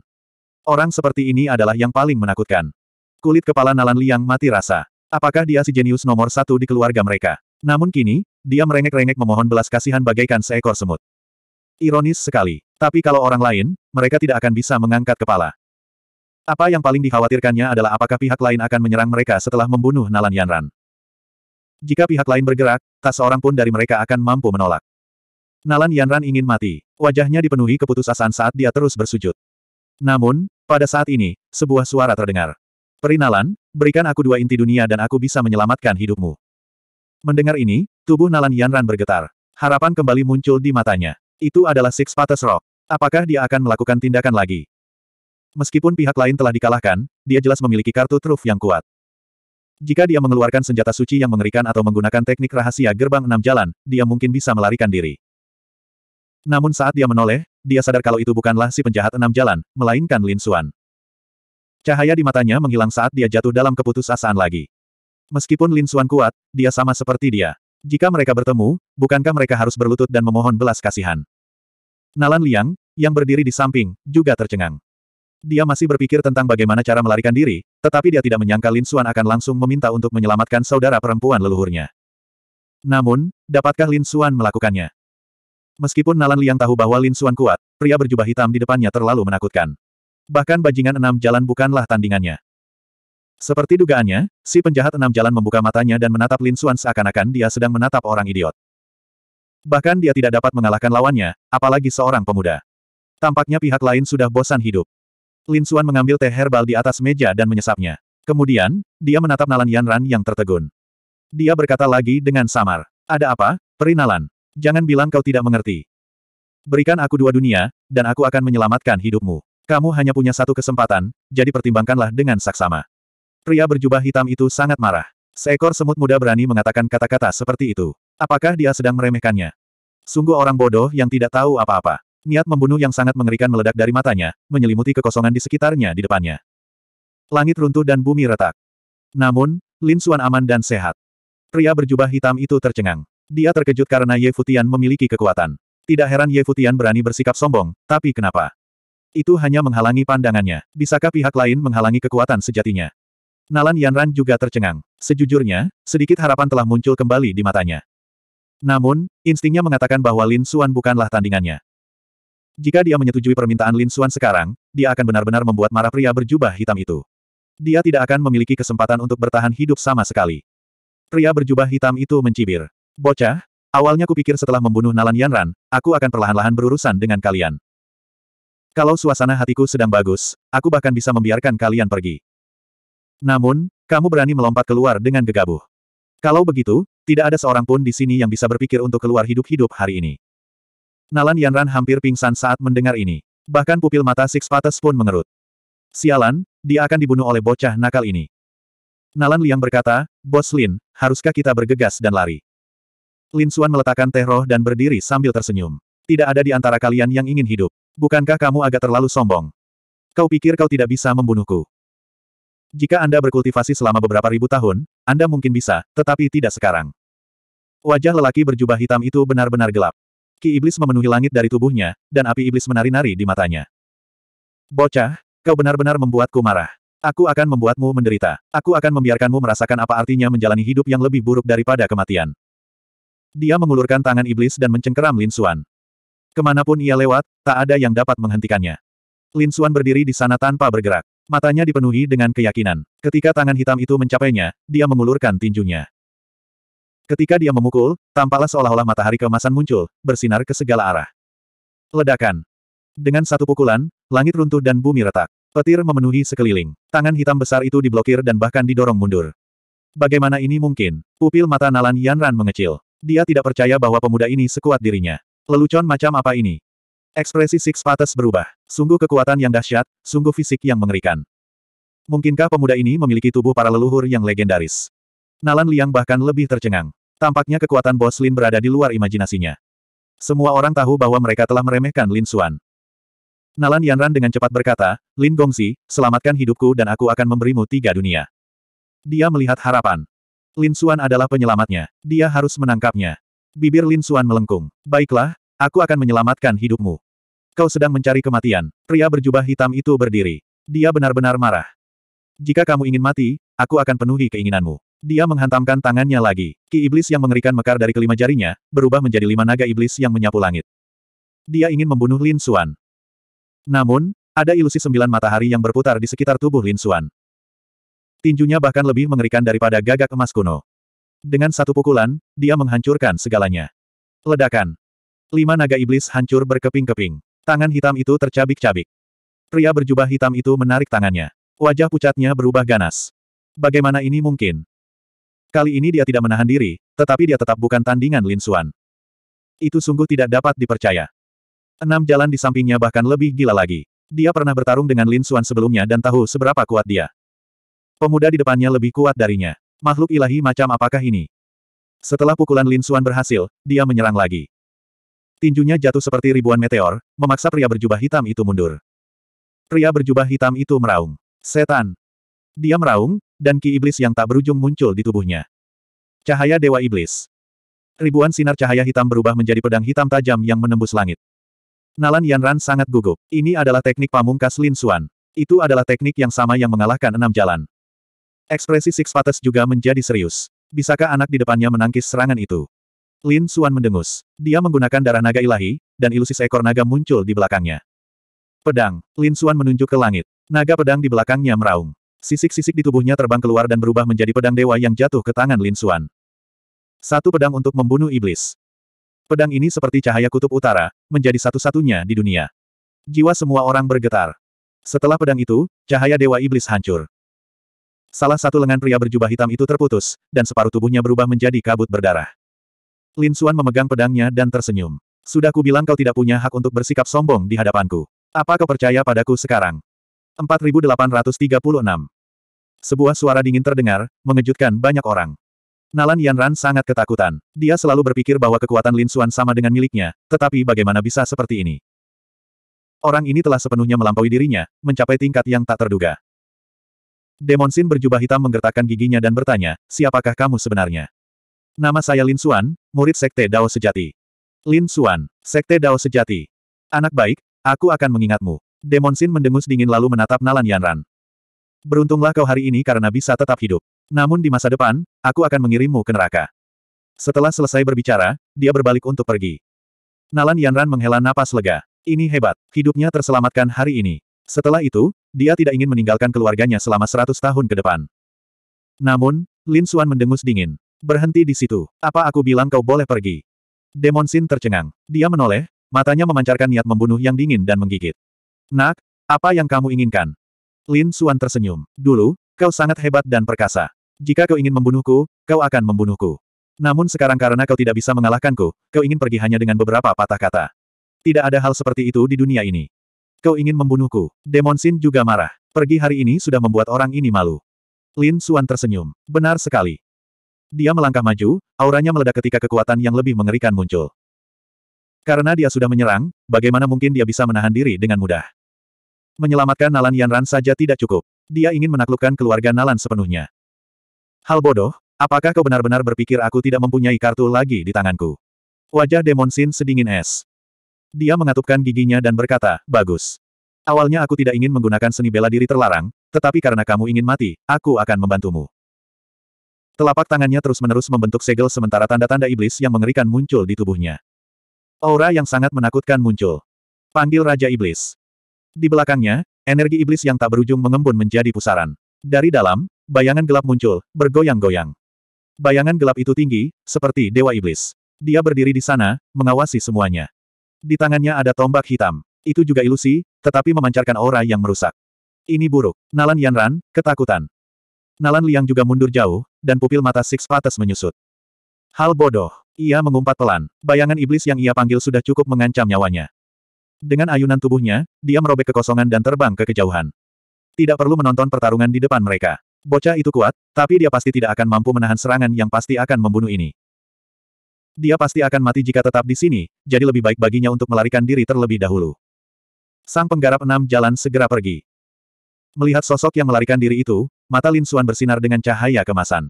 Orang seperti ini adalah yang paling menakutkan. Kulit kepala Nalan Liang mati rasa. Apakah dia si jenius nomor satu di keluarga mereka? Namun kini, dia merengek-rengek memohon belas kasihan bagaikan seekor semut. Ironis sekali. Tapi kalau orang lain, mereka tidak akan bisa mengangkat kepala. Apa yang paling dikhawatirkannya adalah apakah pihak lain akan menyerang mereka setelah membunuh Nalan Yanran. Jika pihak lain bergerak, tak seorang pun dari mereka akan mampu menolak. Nalan Yanran ingin mati. Wajahnya dipenuhi keputusasaan saat dia terus bersujud. Namun, pada saat ini, sebuah suara terdengar. Perinalan, berikan aku dua inti dunia dan aku bisa menyelamatkan hidupmu. Mendengar ini, tubuh Nalan Yanran bergetar. Harapan kembali muncul di matanya. Itu adalah Six Pates Rock. Apakah dia akan melakukan tindakan lagi? Meskipun pihak lain telah dikalahkan, dia jelas memiliki kartu truf yang kuat. Jika dia mengeluarkan senjata suci yang mengerikan atau menggunakan teknik rahasia gerbang enam jalan, dia mungkin bisa melarikan diri. Namun saat dia menoleh, dia sadar kalau itu bukanlah si penjahat enam jalan, melainkan Lin Xuan. Cahaya di matanya menghilang saat dia jatuh dalam keputusasaan lagi. Meskipun Lin Xuan kuat, dia sama seperti dia. Jika mereka bertemu, bukankah mereka harus berlutut dan memohon belas kasihan? Nalan Liang, yang berdiri di samping, juga tercengang. Dia masih berpikir tentang bagaimana cara melarikan diri, tetapi dia tidak menyangka Lin Xuan akan langsung meminta untuk menyelamatkan saudara perempuan leluhurnya. Namun, dapatkah Lin Xuan melakukannya? Meskipun Nalan Liang tahu bahwa Lin Xuan kuat, pria berjubah hitam di depannya terlalu menakutkan. Bahkan bajingan enam jalan bukanlah tandingannya. Seperti dugaannya, si penjahat enam jalan membuka matanya dan menatap Lin Xuan seakan-akan dia sedang menatap orang idiot. Bahkan dia tidak dapat mengalahkan lawannya, apalagi seorang pemuda. Tampaknya pihak lain sudah bosan hidup. Lin Xuan mengambil teh herbal di atas meja dan menyesapnya. Kemudian, dia menatap Nalan Yanran yang tertegun. Dia berkata lagi dengan samar. Ada apa, Perinalan? Jangan bilang kau tidak mengerti. Berikan aku dua dunia, dan aku akan menyelamatkan hidupmu. Kamu hanya punya satu kesempatan, jadi pertimbangkanlah dengan saksama. Pria berjubah hitam itu sangat marah. Seekor semut muda berani mengatakan kata-kata seperti itu. Apakah dia sedang meremehkannya? Sungguh orang bodoh yang tidak tahu apa-apa. Niat membunuh yang sangat mengerikan meledak dari matanya, menyelimuti kekosongan di sekitarnya di depannya. Langit runtuh dan bumi retak. Namun, Lin Xuan aman dan sehat. Pria berjubah hitam itu tercengang. Dia terkejut karena Ye Futian memiliki kekuatan. Tidak heran Ye Futian berani bersikap sombong, tapi kenapa? Itu hanya menghalangi pandangannya. Bisakah pihak lain menghalangi kekuatan sejatinya? Nalan Yanran juga tercengang. Sejujurnya, sedikit harapan telah muncul kembali di matanya. Namun, instingnya mengatakan bahwa Lin Suan bukanlah tandingannya. Jika dia menyetujui permintaan Lin Suan sekarang, dia akan benar-benar membuat marah pria berjubah hitam itu. Dia tidak akan memiliki kesempatan untuk bertahan hidup sama sekali. Pria berjubah hitam itu mencibir. Bocah, awalnya kupikir setelah membunuh Nalan Yanran, aku akan perlahan-lahan berurusan dengan kalian. Kalau suasana hatiku sedang bagus, aku bahkan bisa membiarkan kalian pergi. Namun, kamu berani melompat keluar dengan gegabah. Kalau begitu, tidak ada seorang pun di sini yang bisa berpikir untuk keluar hidup-hidup hari ini. Nalan Yanran hampir pingsan saat mendengar ini. Bahkan pupil mata Six Pates pun mengerut. Sialan, dia akan dibunuh oleh bocah nakal ini. Nalan Liang berkata, Bos Lin, haruskah kita bergegas dan lari? Lin Suan meletakkan teh roh dan berdiri sambil tersenyum. Tidak ada di antara kalian yang ingin hidup. Bukankah kamu agak terlalu sombong? Kau pikir kau tidak bisa membunuhku? Jika Anda berkultivasi selama beberapa ribu tahun, Anda mungkin bisa, tetapi tidak sekarang. Wajah lelaki berjubah hitam itu benar-benar gelap. Ki Iblis memenuhi langit dari tubuhnya, dan api iblis menari-nari di matanya. Bocah, kau benar-benar membuatku marah. Aku akan membuatmu menderita. Aku akan membiarkanmu merasakan apa artinya menjalani hidup yang lebih buruk daripada kematian. Dia mengulurkan tangan iblis dan mencengkeram Lin Xuan. Kemanapun ia lewat, tak ada yang dapat menghentikannya. Lin Xuan berdiri di sana tanpa bergerak. Matanya dipenuhi dengan keyakinan. Ketika tangan hitam itu mencapainya, dia mengulurkan tinjunya. Ketika dia memukul, tampaklah seolah-olah matahari kemasan muncul, bersinar ke segala arah. Ledakan. Dengan satu pukulan, langit runtuh dan bumi retak. Petir memenuhi sekeliling. Tangan hitam besar itu diblokir dan bahkan didorong mundur. Bagaimana ini mungkin? Pupil mata Nalan Yanran mengecil. Dia tidak percaya bahwa pemuda ini sekuat dirinya. Lelucon macam apa ini? Ekspresi Six Patas berubah. Sungguh kekuatan yang dahsyat, sungguh fisik yang mengerikan. Mungkinkah pemuda ini memiliki tubuh para leluhur yang legendaris? Nalan Liang bahkan lebih tercengang. Tampaknya kekuatan bos Lin berada di luar imajinasinya. Semua orang tahu bahwa mereka telah meremehkan Lin Xuan. Nalan Yanran dengan cepat berkata, Lin Gongzi, selamatkan hidupku dan aku akan memberimu tiga dunia. Dia melihat harapan. Lin Suan adalah penyelamatnya. Dia harus menangkapnya. Bibir Lin Suan melengkung. Baiklah, aku akan menyelamatkan hidupmu. Kau sedang mencari kematian. Pria berjubah hitam itu berdiri. Dia benar-benar marah. Jika kamu ingin mati, aku akan penuhi keinginanmu. Dia menghantamkan tangannya lagi. Ki iblis yang mengerikan mekar dari kelima jarinya, berubah menjadi lima naga iblis yang menyapu langit. Dia ingin membunuh Lin Suan. Namun, ada ilusi sembilan matahari yang berputar di sekitar tubuh Lin Suan. Tinjunya bahkan lebih mengerikan daripada gagak emas kuno. Dengan satu pukulan, dia menghancurkan segalanya. Ledakan. Lima naga iblis hancur berkeping-keping. Tangan hitam itu tercabik-cabik. Pria berjubah hitam itu menarik tangannya. Wajah pucatnya berubah ganas. Bagaimana ini mungkin? Kali ini dia tidak menahan diri, tetapi dia tetap bukan tandingan Lin Suan. Itu sungguh tidak dapat dipercaya. Enam jalan di sampingnya bahkan lebih gila lagi. Dia pernah bertarung dengan Lin Suan sebelumnya dan tahu seberapa kuat dia. Pemuda di depannya lebih kuat darinya. Makhluk ilahi macam apakah ini? Setelah pukulan Lin Suan berhasil, dia menyerang lagi. Tinjunya jatuh seperti ribuan meteor, memaksa pria berjubah hitam itu mundur. Pria berjubah hitam itu meraung. Setan! Dia meraung, dan ki iblis yang tak berujung muncul di tubuhnya. Cahaya Dewa Iblis. Ribuan sinar cahaya hitam berubah menjadi pedang hitam tajam yang menembus langit. Nalan Yanran sangat gugup. Ini adalah teknik pamungkas Lin Suan. Itu adalah teknik yang sama yang mengalahkan enam jalan. Ekspresi Six Fates juga menjadi serius. Bisakah anak di depannya menangkis serangan itu? Lin Suan mendengus. Dia menggunakan darah naga ilahi, dan ilusi seekor naga muncul di belakangnya. Pedang. Lin Suan menunjuk ke langit. Naga pedang di belakangnya meraung. Sisik-sisik di tubuhnya terbang keluar dan berubah menjadi pedang dewa yang jatuh ke tangan Lin Suan. Satu pedang untuk membunuh iblis. Pedang ini seperti cahaya kutub utara, menjadi satu-satunya di dunia. Jiwa semua orang bergetar. Setelah pedang itu, cahaya dewa iblis hancur. Salah satu lengan pria berjubah hitam itu terputus, dan separuh tubuhnya berubah menjadi kabut berdarah. Lin Xuan memegang pedangnya dan tersenyum. Sudah kubilang kau tidak punya hak untuk bersikap sombong di hadapanku. Apa kau percaya padaku sekarang? 4836 Sebuah suara dingin terdengar, mengejutkan banyak orang. Nalan Yanran sangat ketakutan. Dia selalu berpikir bahwa kekuatan Lin Xuan sama dengan miliknya, tetapi bagaimana bisa seperti ini? Orang ini telah sepenuhnya melampaui dirinya, mencapai tingkat yang tak terduga. Demon Sin berjubah hitam menggertakkan giginya dan bertanya, siapakah kamu sebenarnya? Nama saya Lin Suan, murid Sekte Dao Sejati. Lin Suan, Sekte Dao Sejati. Anak baik, aku akan mengingatmu. Demon Sin mendengus dingin lalu menatap Nalan Yanran. Beruntunglah kau hari ini karena bisa tetap hidup. Namun di masa depan, aku akan mengirimmu ke neraka. Setelah selesai berbicara, dia berbalik untuk pergi. Nalan Yanran menghela napas lega. Ini hebat, hidupnya terselamatkan hari ini. Setelah itu, dia tidak ingin meninggalkan keluarganya selama seratus tahun ke depan. Namun, Lin Xuan mendengus dingin. Berhenti di situ. Apa aku bilang kau boleh pergi? Demon Sin tercengang. Dia menoleh, matanya memancarkan niat membunuh yang dingin dan menggigit. Nak, apa yang kamu inginkan? Lin Xuan tersenyum. Dulu, kau sangat hebat dan perkasa. Jika kau ingin membunuhku, kau akan membunuhku. Namun sekarang karena kau tidak bisa mengalahkanku, kau ingin pergi hanya dengan beberapa patah kata. Tidak ada hal seperti itu di dunia ini. Kau ingin membunuhku. Demon Sin juga marah. Pergi hari ini sudah membuat orang ini malu. Lin Suan tersenyum. Benar sekali. Dia melangkah maju, auranya meledak ketika kekuatan yang lebih mengerikan muncul. Karena dia sudah menyerang, bagaimana mungkin dia bisa menahan diri dengan mudah? Menyelamatkan Nalan Yanran saja tidak cukup. Dia ingin menaklukkan keluarga Nalan sepenuhnya. Hal bodoh, apakah kau benar-benar berpikir aku tidak mempunyai kartu lagi di tanganku? Wajah Demon Sin sedingin es. Dia mengatupkan giginya dan berkata, bagus. Awalnya aku tidak ingin menggunakan seni bela diri terlarang, tetapi karena kamu ingin mati, aku akan membantumu. Telapak tangannya terus-menerus membentuk segel sementara tanda-tanda iblis yang mengerikan muncul di tubuhnya. Aura yang sangat menakutkan muncul. Panggil Raja Iblis. Di belakangnya, energi iblis yang tak berujung mengembun menjadi pusaran. Dari dalam, bayangan gelap muncul, bergoyang-goyang. Bayangan gelap itu tinggi, seperti Dewa Iblis. Dia berdiri di sana, mengawasi semuanya. Di tangannya ada tombak hitam. Itu juga ilusi, tetapi memancarkan aura yang merusak. Ini buruk. Nalan Yanran, ketakutan. Nalan Liang juga mundur jauh, dan pupil mata Six Pates menyusut. Hal bodoh. Ia mengumpat pelan. Bayangan iblis yang ia panggil sudah cukup mengancam nyawanya. Dengan ayunan tubuhnya, dia merobek kekosongan dan terbang ke kejauhan. Tidak perlu menonton pertarungan di depan mereka. Bocah itu kuat, tapi dia pasti tidak akan mampu menahan serangan yang pasti akan membunuh ini. Dia pasti akan mati jika tetap di sini, jadi lebih baik baginya untuk melarikan diri terlebih dahulu. Sang penggarap enam jalan segera pergi. Melihat sosok yang melarikan diri itu, mata Lin Suan bersinar dengan cahaya kemasan.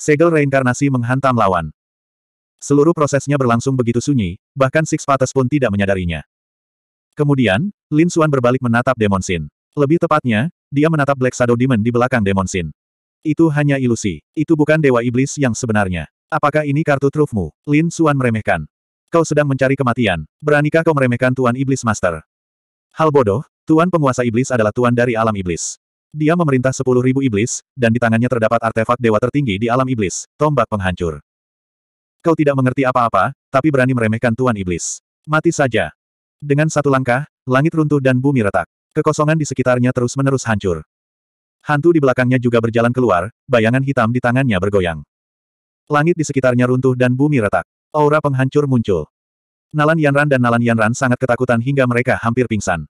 Segel reinkarnasi menghantam lawan. Seluruh prosesnya berlangsung begitu sunyi, bahkan Six Pates pun tidak menyadarinya. Kemudian, Lin Suan berbalik menatap Demon Sin. Lebih tepatnya, dia menatap Black Shadow Demon di belakang Demon Sin. Itu hanya ilusi. Itu bukan Dewa Iblis yang sebenarnya. Apakah ini kartu trufmu? Lin Suan meremehkan. Kau sedang mencari kematian. Beranikah kau meremehkan Tuan Iblis Master? Hal bodoh, Tuan penguasa iblis adalah Tuan dari alam iblis. Dia memerintah sepuluh ribu iblis, dan di tangannya terdapat artefak dewa tertinggi di alam iblis, tombak penghancur. Kau tidak mengerti apa-apa, tapi berani meremehkan Tuan Iblis. Mati saja. Dengan satu langkah, langit runtuh dan bumi retak. Kekosongan di sekitarnya terus-menerus hancur. Hantu di belakangnya juga berjalan keluar, bayangan hitam di tangannya bergoyang. Langit di sekitarnya runtuh dan bumi retak. Aura penghancur muncul. Nalan Yanran dan Nalan Yanran sangat ketakutan hingga mereka hampir pingsan.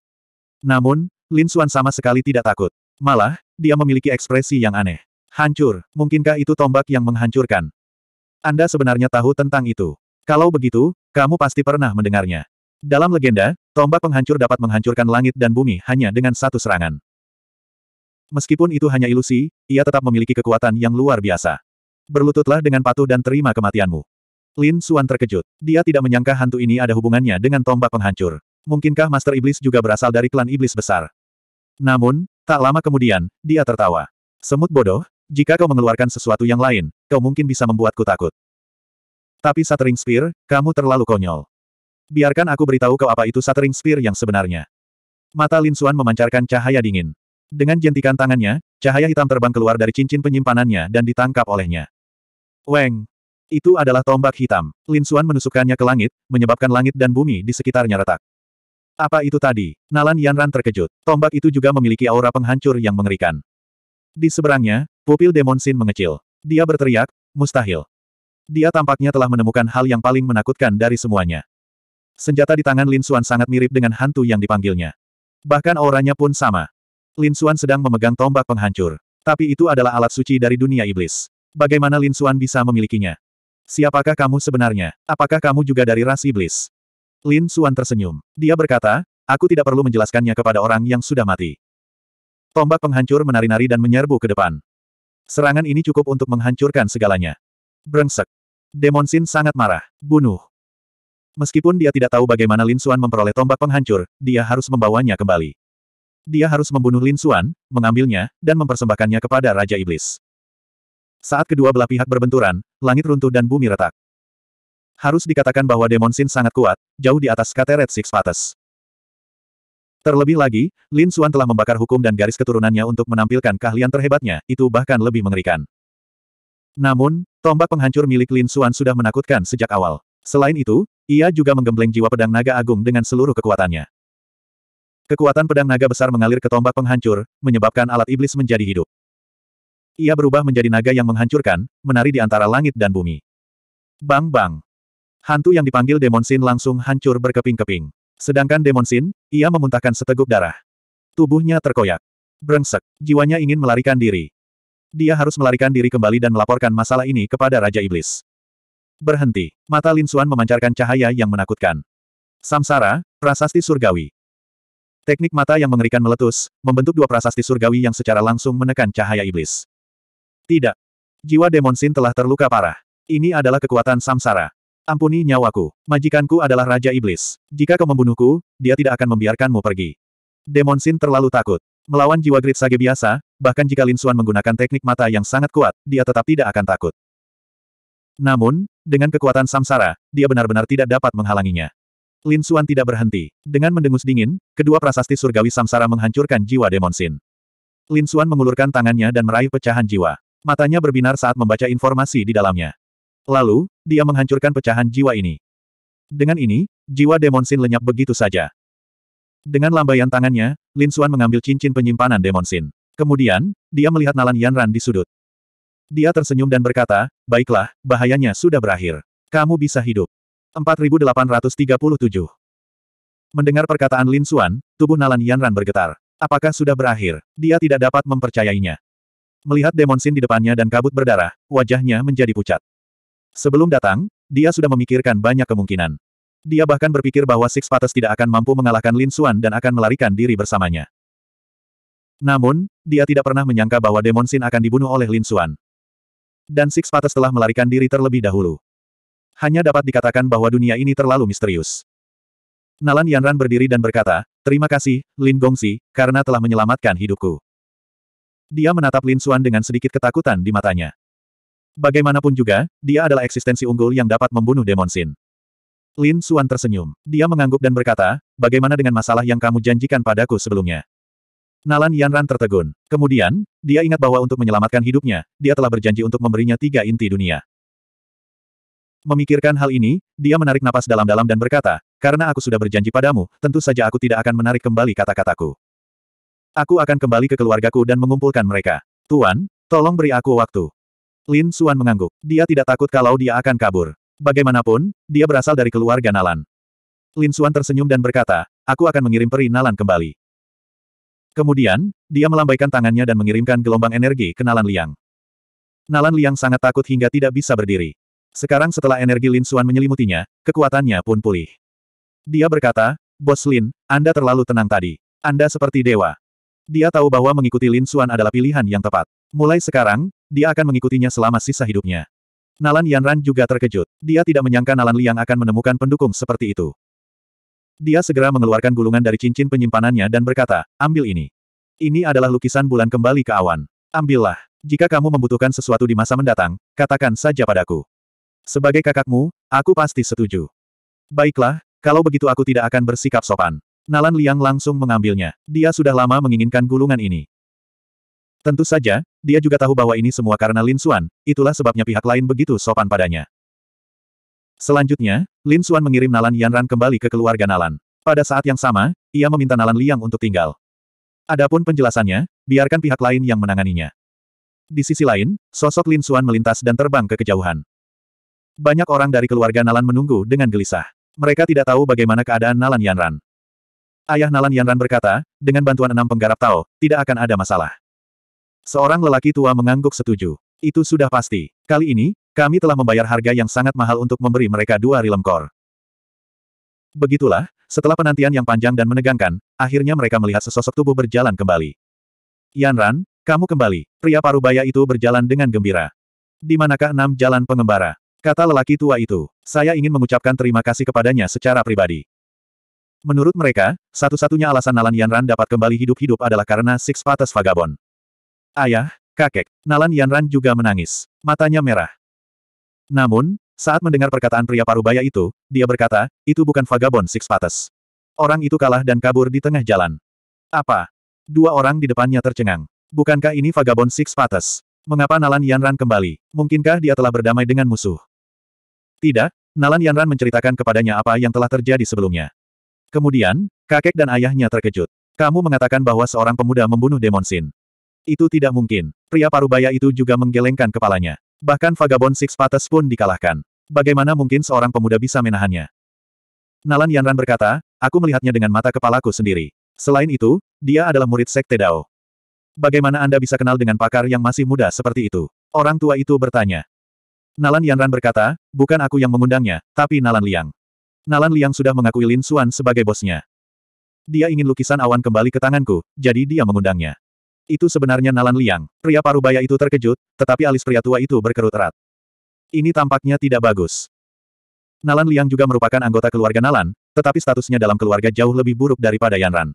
Namun, Lin Xuan sama sekali tidak takut. Malah, dia memiliki ekspresi yang aneh. Hancur, mungkinkah itu tombak yang menghancurkan? Anda sebenarnya tahu tentang itu. Kalau begitu, kamu pasti pernah mendengarnya. Dalam legenda, tombak penghancur dapat menghancurkan langit dan bumi hanya dengan satu serangan. Meskipun itu hanya ilusi, ia tetap memiliki kekuatan yang luar biasa. Berlututlah dengan patuh dan terima kematianmu. Lin Suan terkejut. Dia tidak menyangka hantu ini ada hubungannya dengan tombak penghancur. Mungkinkah Master Iblis juga berasal dari klan Iblis Besar? Namun, tak lama kemudian, dia tertawa. Semut bodoh, jika kau mengeluarkan sesuatu yang lain, kau mungkin bisa membuatku takut. Tapi Shattering Spear, kamu terlalu konyol. Biarkan aku beritahu kau apa itu Shattering Spear yang sebenarnya. Mata Lin Suan memancarkan cahaya dingin. Dengan jentikan tangannya, cahaya hitam terbang keluar dari cincin penyimpanannya dan ditangkap olehnya. Weng! Itu adalah tombak hitam. Lin Xuan menusukkannya ke langit, menyebabkan langit dan bumi di sekitarnya retak. Apa itu tadi? Nalan Yanran terkejut. Tombak itu juga memiliki aura penghancur yang mengerikan. Di seberangnya, pupil Demon Sin mengecil. Dia berteriak, mustahil. Dia tampaknya telah menemukan hal yang paling menakutkan dari semuanya. Senjata di tangan Lin Xuan sangat mirip dengan hantu yang dipanggilnya. Bahkan auranya pun sama. Lin Xuan sedang memegang tombak penghancur. Tapi itu adalah alat suci dari dunia iblis. Bagaimana Lin Xuan bisa memilikinya? Siapakah kamu sebenarnya? Apakah kamu juga dari ras iblis? Lin Xuan tersenyum. Dia berkata, aku tidak perlu menjelaskannya kepada orang yang sudah mati. Tombak penghancur menari-nari dan menyerbu ke depan. Serangan ini cukup untuk menghancurkan segalanya. Brengsek. Demon Sin sangat marah. Bunuh. Meskipun dia tidak tahu bagaimana Lin Xuan memperoleh tombak penghancur, dia harus membawanya kembali. Dia harus membunuh Lin Xuan, mengambilnya, dan mempersembahkannya kepada Raja Iblis. Saat kedua belah pihak berbenturan, langit runtuh dan bumi retak. Harus dikatakan bahwa Demon Sin sangat kuat, jauh di atas Kateret Six Pates. Terlebih lagi, Lin Xuan telah membakar hukum dan garis keturunannya untuk menampilkan keahlian terhebatnya, itu bahkan lebih mengerikan. Namun, tombak penghancur milik Lin Xuan sudah menakutkan sejak awal. Selain itu, ia juga menggembleng jiwa pedang naga agung dengan seluruh kekuatannya. Kekuatan pedang naga besar mengalir ke tombak penghancur, menyebabkan alat iblis menjadi hidup. Ia berubah menjadi naga yang menghancurkan, menari di antara langit dan bumi. Bang bang. Hantu yang dipanggil Demon Sin langsung hancur berkeping-keping. Sedangkan Demon Sin, ia memuntahkan seteguk darah. Tubuhnya terkoyak. Brengsek, jiwanya ingin melarikan diri. Dia harus melarikan diri kembali dan melaporkan masalah ini kepada Raja Iblis. Berhenti. Mata Lin Suan memancarkan cahaya yang menakutkan. Samsara, prasasti surgawi. Teknik mata yang mengerikan meletus, membentuk dua prasasti surgawi yang secara langsung menekan cahaya iblis. Tidak. Jiwa Demon Sin telah terluka parah. Ini adalah kekuatan samsara. Ampuni nyawaku. Majikanku adalah Raja Iblis. Jika kau membunuhku, dia tidak akan membiarkanmu pergi. Demon Sin terlalu takut. Melawan jiwa Grid Sage biasa, bahkan jika Lin Suan menggunakan teknik mata yang sangat kuat, dia tetap tidak akan takut. Namun, dengan kekuatan samsara, dia benar-benar tidak dapat menghalanginya. Lin Suan tidak berhenti. Dengan mendengus dingin, kedua prasasti surgawi samsara menghancurkan jiwa Demon Sin. Lin Suan mengulurkan tangannya dan meraih pecahan jiwa. Matanya berbinar saat membaca informasi di dalamnya. Lalu, dia menghancurkan pecahan jiwa ini. Dengan ini, jiwa Demon Sin lenyap begitu saja. Dengan lambaian tangannya, Lin Xuan mengambil cincin penyimpanan Demon Sin. Kemudian, dia melihat Nalan Yanran di sudut. Dia tersenyum dan berkata, baiklah, bahayanya sudah berakhir. Kamu bisa hidup. 4837 Mendengar perkataan Lin Xuan, tubuh Nalan Yanran bergetar. Apakah sudah berakhir? Dia tidak dapat mempercayainya. Melihat Demon Sin di depannya dan kabut berdarah, wajahnya menjadi pucat. Sebelum datang, dia sudah memikirkan banyak kemungkinan. Dia bahkan berpikir bahwa Six Patas tidak akan mampu mengalahkan Lin Xuan dan akan melarikan diri bersamanya. Namun, dia tidak pernah menyangka bahwa Demon Sin akan dibunuh oleh Lin Xuan. Dan Six Patas telah melarikan diri terlebih dahulu. Hanya dapat dikatakan bahwa dunia ini terlalu misterius. Nalan Yanran berdiri dan berkata, Terima kasih, Lin Gongsi, karena telah menyelamatkan hidupku. Dia menatap Lin Xuan dengan sedikit ketakutan di matanya. Bagaimanapun juga, dia adalah eksistensi unggul yang dapat membunuh Demon Sin. Lin Xuan tersenyum. Dia mengangguk dan berkata, bagaimana dengan masalah yang kamu janjikan padaku sebelumnya? Nalan Yanran tertegun. Kemudian, dia ingat bahwa untuk menyelamatkan hidupnya, dia telah berjanji untuk memberinya tiga inti dunia. Memikirkan hal ini, dia menarik napas dalam-dalam dan berkata, karena aku sudah berjanji padamu, tentu saja aku tidak akan menarik kembali kata-kataku. Aku akan kembali ke keluargaku dan mengumpulkan mereka. Tuan, tolong beri aku waktu. Lin Suan mengangguk. Dia tidak takut kalau dia akan kabur. Bagaimanapun, dia berasal dari keluarga Nalan. Lin Suan tersenyum dan berkata, aku akan mengirim peri Nalan kembali. Kemudian, dia melambaikan tangannya dan mengirimkan gelombang energi ke Nalan Liang. Nalan Liang sangat takut hingga tidak bisa berdiri. Sekarang setelah energi Lin Suan menyelimutinya, kekuatannya pun pulih. Dia berkata, Bos Lin, Anda terlalu tenang tadi. Anda seperti dewa. Dia tahu bahwa mengikuti Lin Xuan adalah pilihan yang tepat. Mulai sekarang, dia akan mengikutinya selama sisa hidupnya. Nalan Yanran juga terkejut. Dia tidak menyangka Nalan Liang akan menemukan pendukung seperti itu. Dia segera mengeluarkan gulungan dari cincin penyimpanannya dan berkata, ambil ini. Ini adalah lukisan bulan kembali ke awan. Ambillah. Jika kamu membutuhkan sesuatu di masa mendatang, katakan saja padaku. Sebagai kakakmu, aku pasti setuju. Baiklah, kalau begitu aku tidak akan bersikap sopan. Nalan Liang langsung mengambilnya. Dia sudah lama menginginkan gulungan ini. Tentu saja, dia juga tahu bahwa ini semua karena Lin Xuan, itulah sebabnya pihak lain begitu sopan padanya. Selanjutnya, Lin Xuan mengirim Nalan Yanran kembali ke keluarga Nalan. Pada saat yang sama, ia meminta Nalan Liang untuk tinggal. Adapun penjelasannya, biarkan pihak lain yang menanganinya. Di sisi lain, sosok Lin Xuan melintas dan terbang ke kejauhan. Banyak orang dari keluarga Nalan menunggu dengan gelisah. Mereka tidak tahu bagaimana keadaan Nalan Yanran. Ayah Nalan Yanran berkata, dengan bantuan enam penggarap Tao, tidak akan ada masalah. Seorang lelaki tua mengangguk setuju. Itu sudah pasti. Kali ini, kami telah membayar harga yang sangat mahal untuk memberi mereka dua rilem kor. Begitulah, setelah penantian yang panjang dan menegangkan, akhirnya mereka melihat sesosok tubuh berjalan kembali. Yanran, kamu kembali. Pria parubaya itu berjalan dengan gembira. Di manakah enam jalan pengembara? Kata lelaki tua itu. Saya ingin mengucapkan terima kasih kepadanya secara pribadi. Menurut mereka, satu-satunya alasan Nalan Yanran dapat kembali hidup-hidup adalah karena Six Patas Vagabond. Ayah, kakek, Nalan Yanran juga menangis. Matanya merah. Namun, saat mendengar perkataan pria parubaya itu, dia berkata, itu bukan Vagabond Six Patas. Orang itu kalah dan kabur di tengah jalan. Apa? Dua orang di depannya tercengang. Bukankah ini Vagabond Six Patas? Mengapa Nalan Yanran kembali? Mungkinkah dia telah berdamai dengan musuh? Tidak, Nalan Yanran menceritakan kepadanya apa yang telah terjadi sebelumnya. Kemudian, kakek dan ayahnya terkejut. Kamu mengatakan bahwa seorang pemuda membunuh Demon Sin. Itu tidak mungkin. Pria parubaya itu juga menggelengkan kepalanya. Bahkan Vagabond Six Pates pun dikalahkan. Bagaimana mungkin seorang pemuda bisa menahannya? Nalan Yanran berkata, aku melihatnya dengan mata kepalaku sendiri. Selain itu, dia adalah murid Sekte Dao. Bagaimana Anda bisa kenal dengan pakar yang masih muda seperti itu? Orang tua itu bertanya. Nalan Yanran berkata, bukan aku yang mengundangnya, tapi Nalan Liang. Nalan Liang sudah mengakui Lin Xuan sebagai bosnya. Dia ingin lukisan awan kembali ke tanganku, jadi dia mengundangnya. Itu sebenarnya Nalan Liang. Pria parubaya itu terkejut, tetapi alis pria tua itu berkerut erat. Ini tampaknya tidak bagus. Nalan Liang juga merupakan anggota keluarga Nalan, tetapi statusnya dalam keluarga jauh lebih buruk daripada Yan Ran.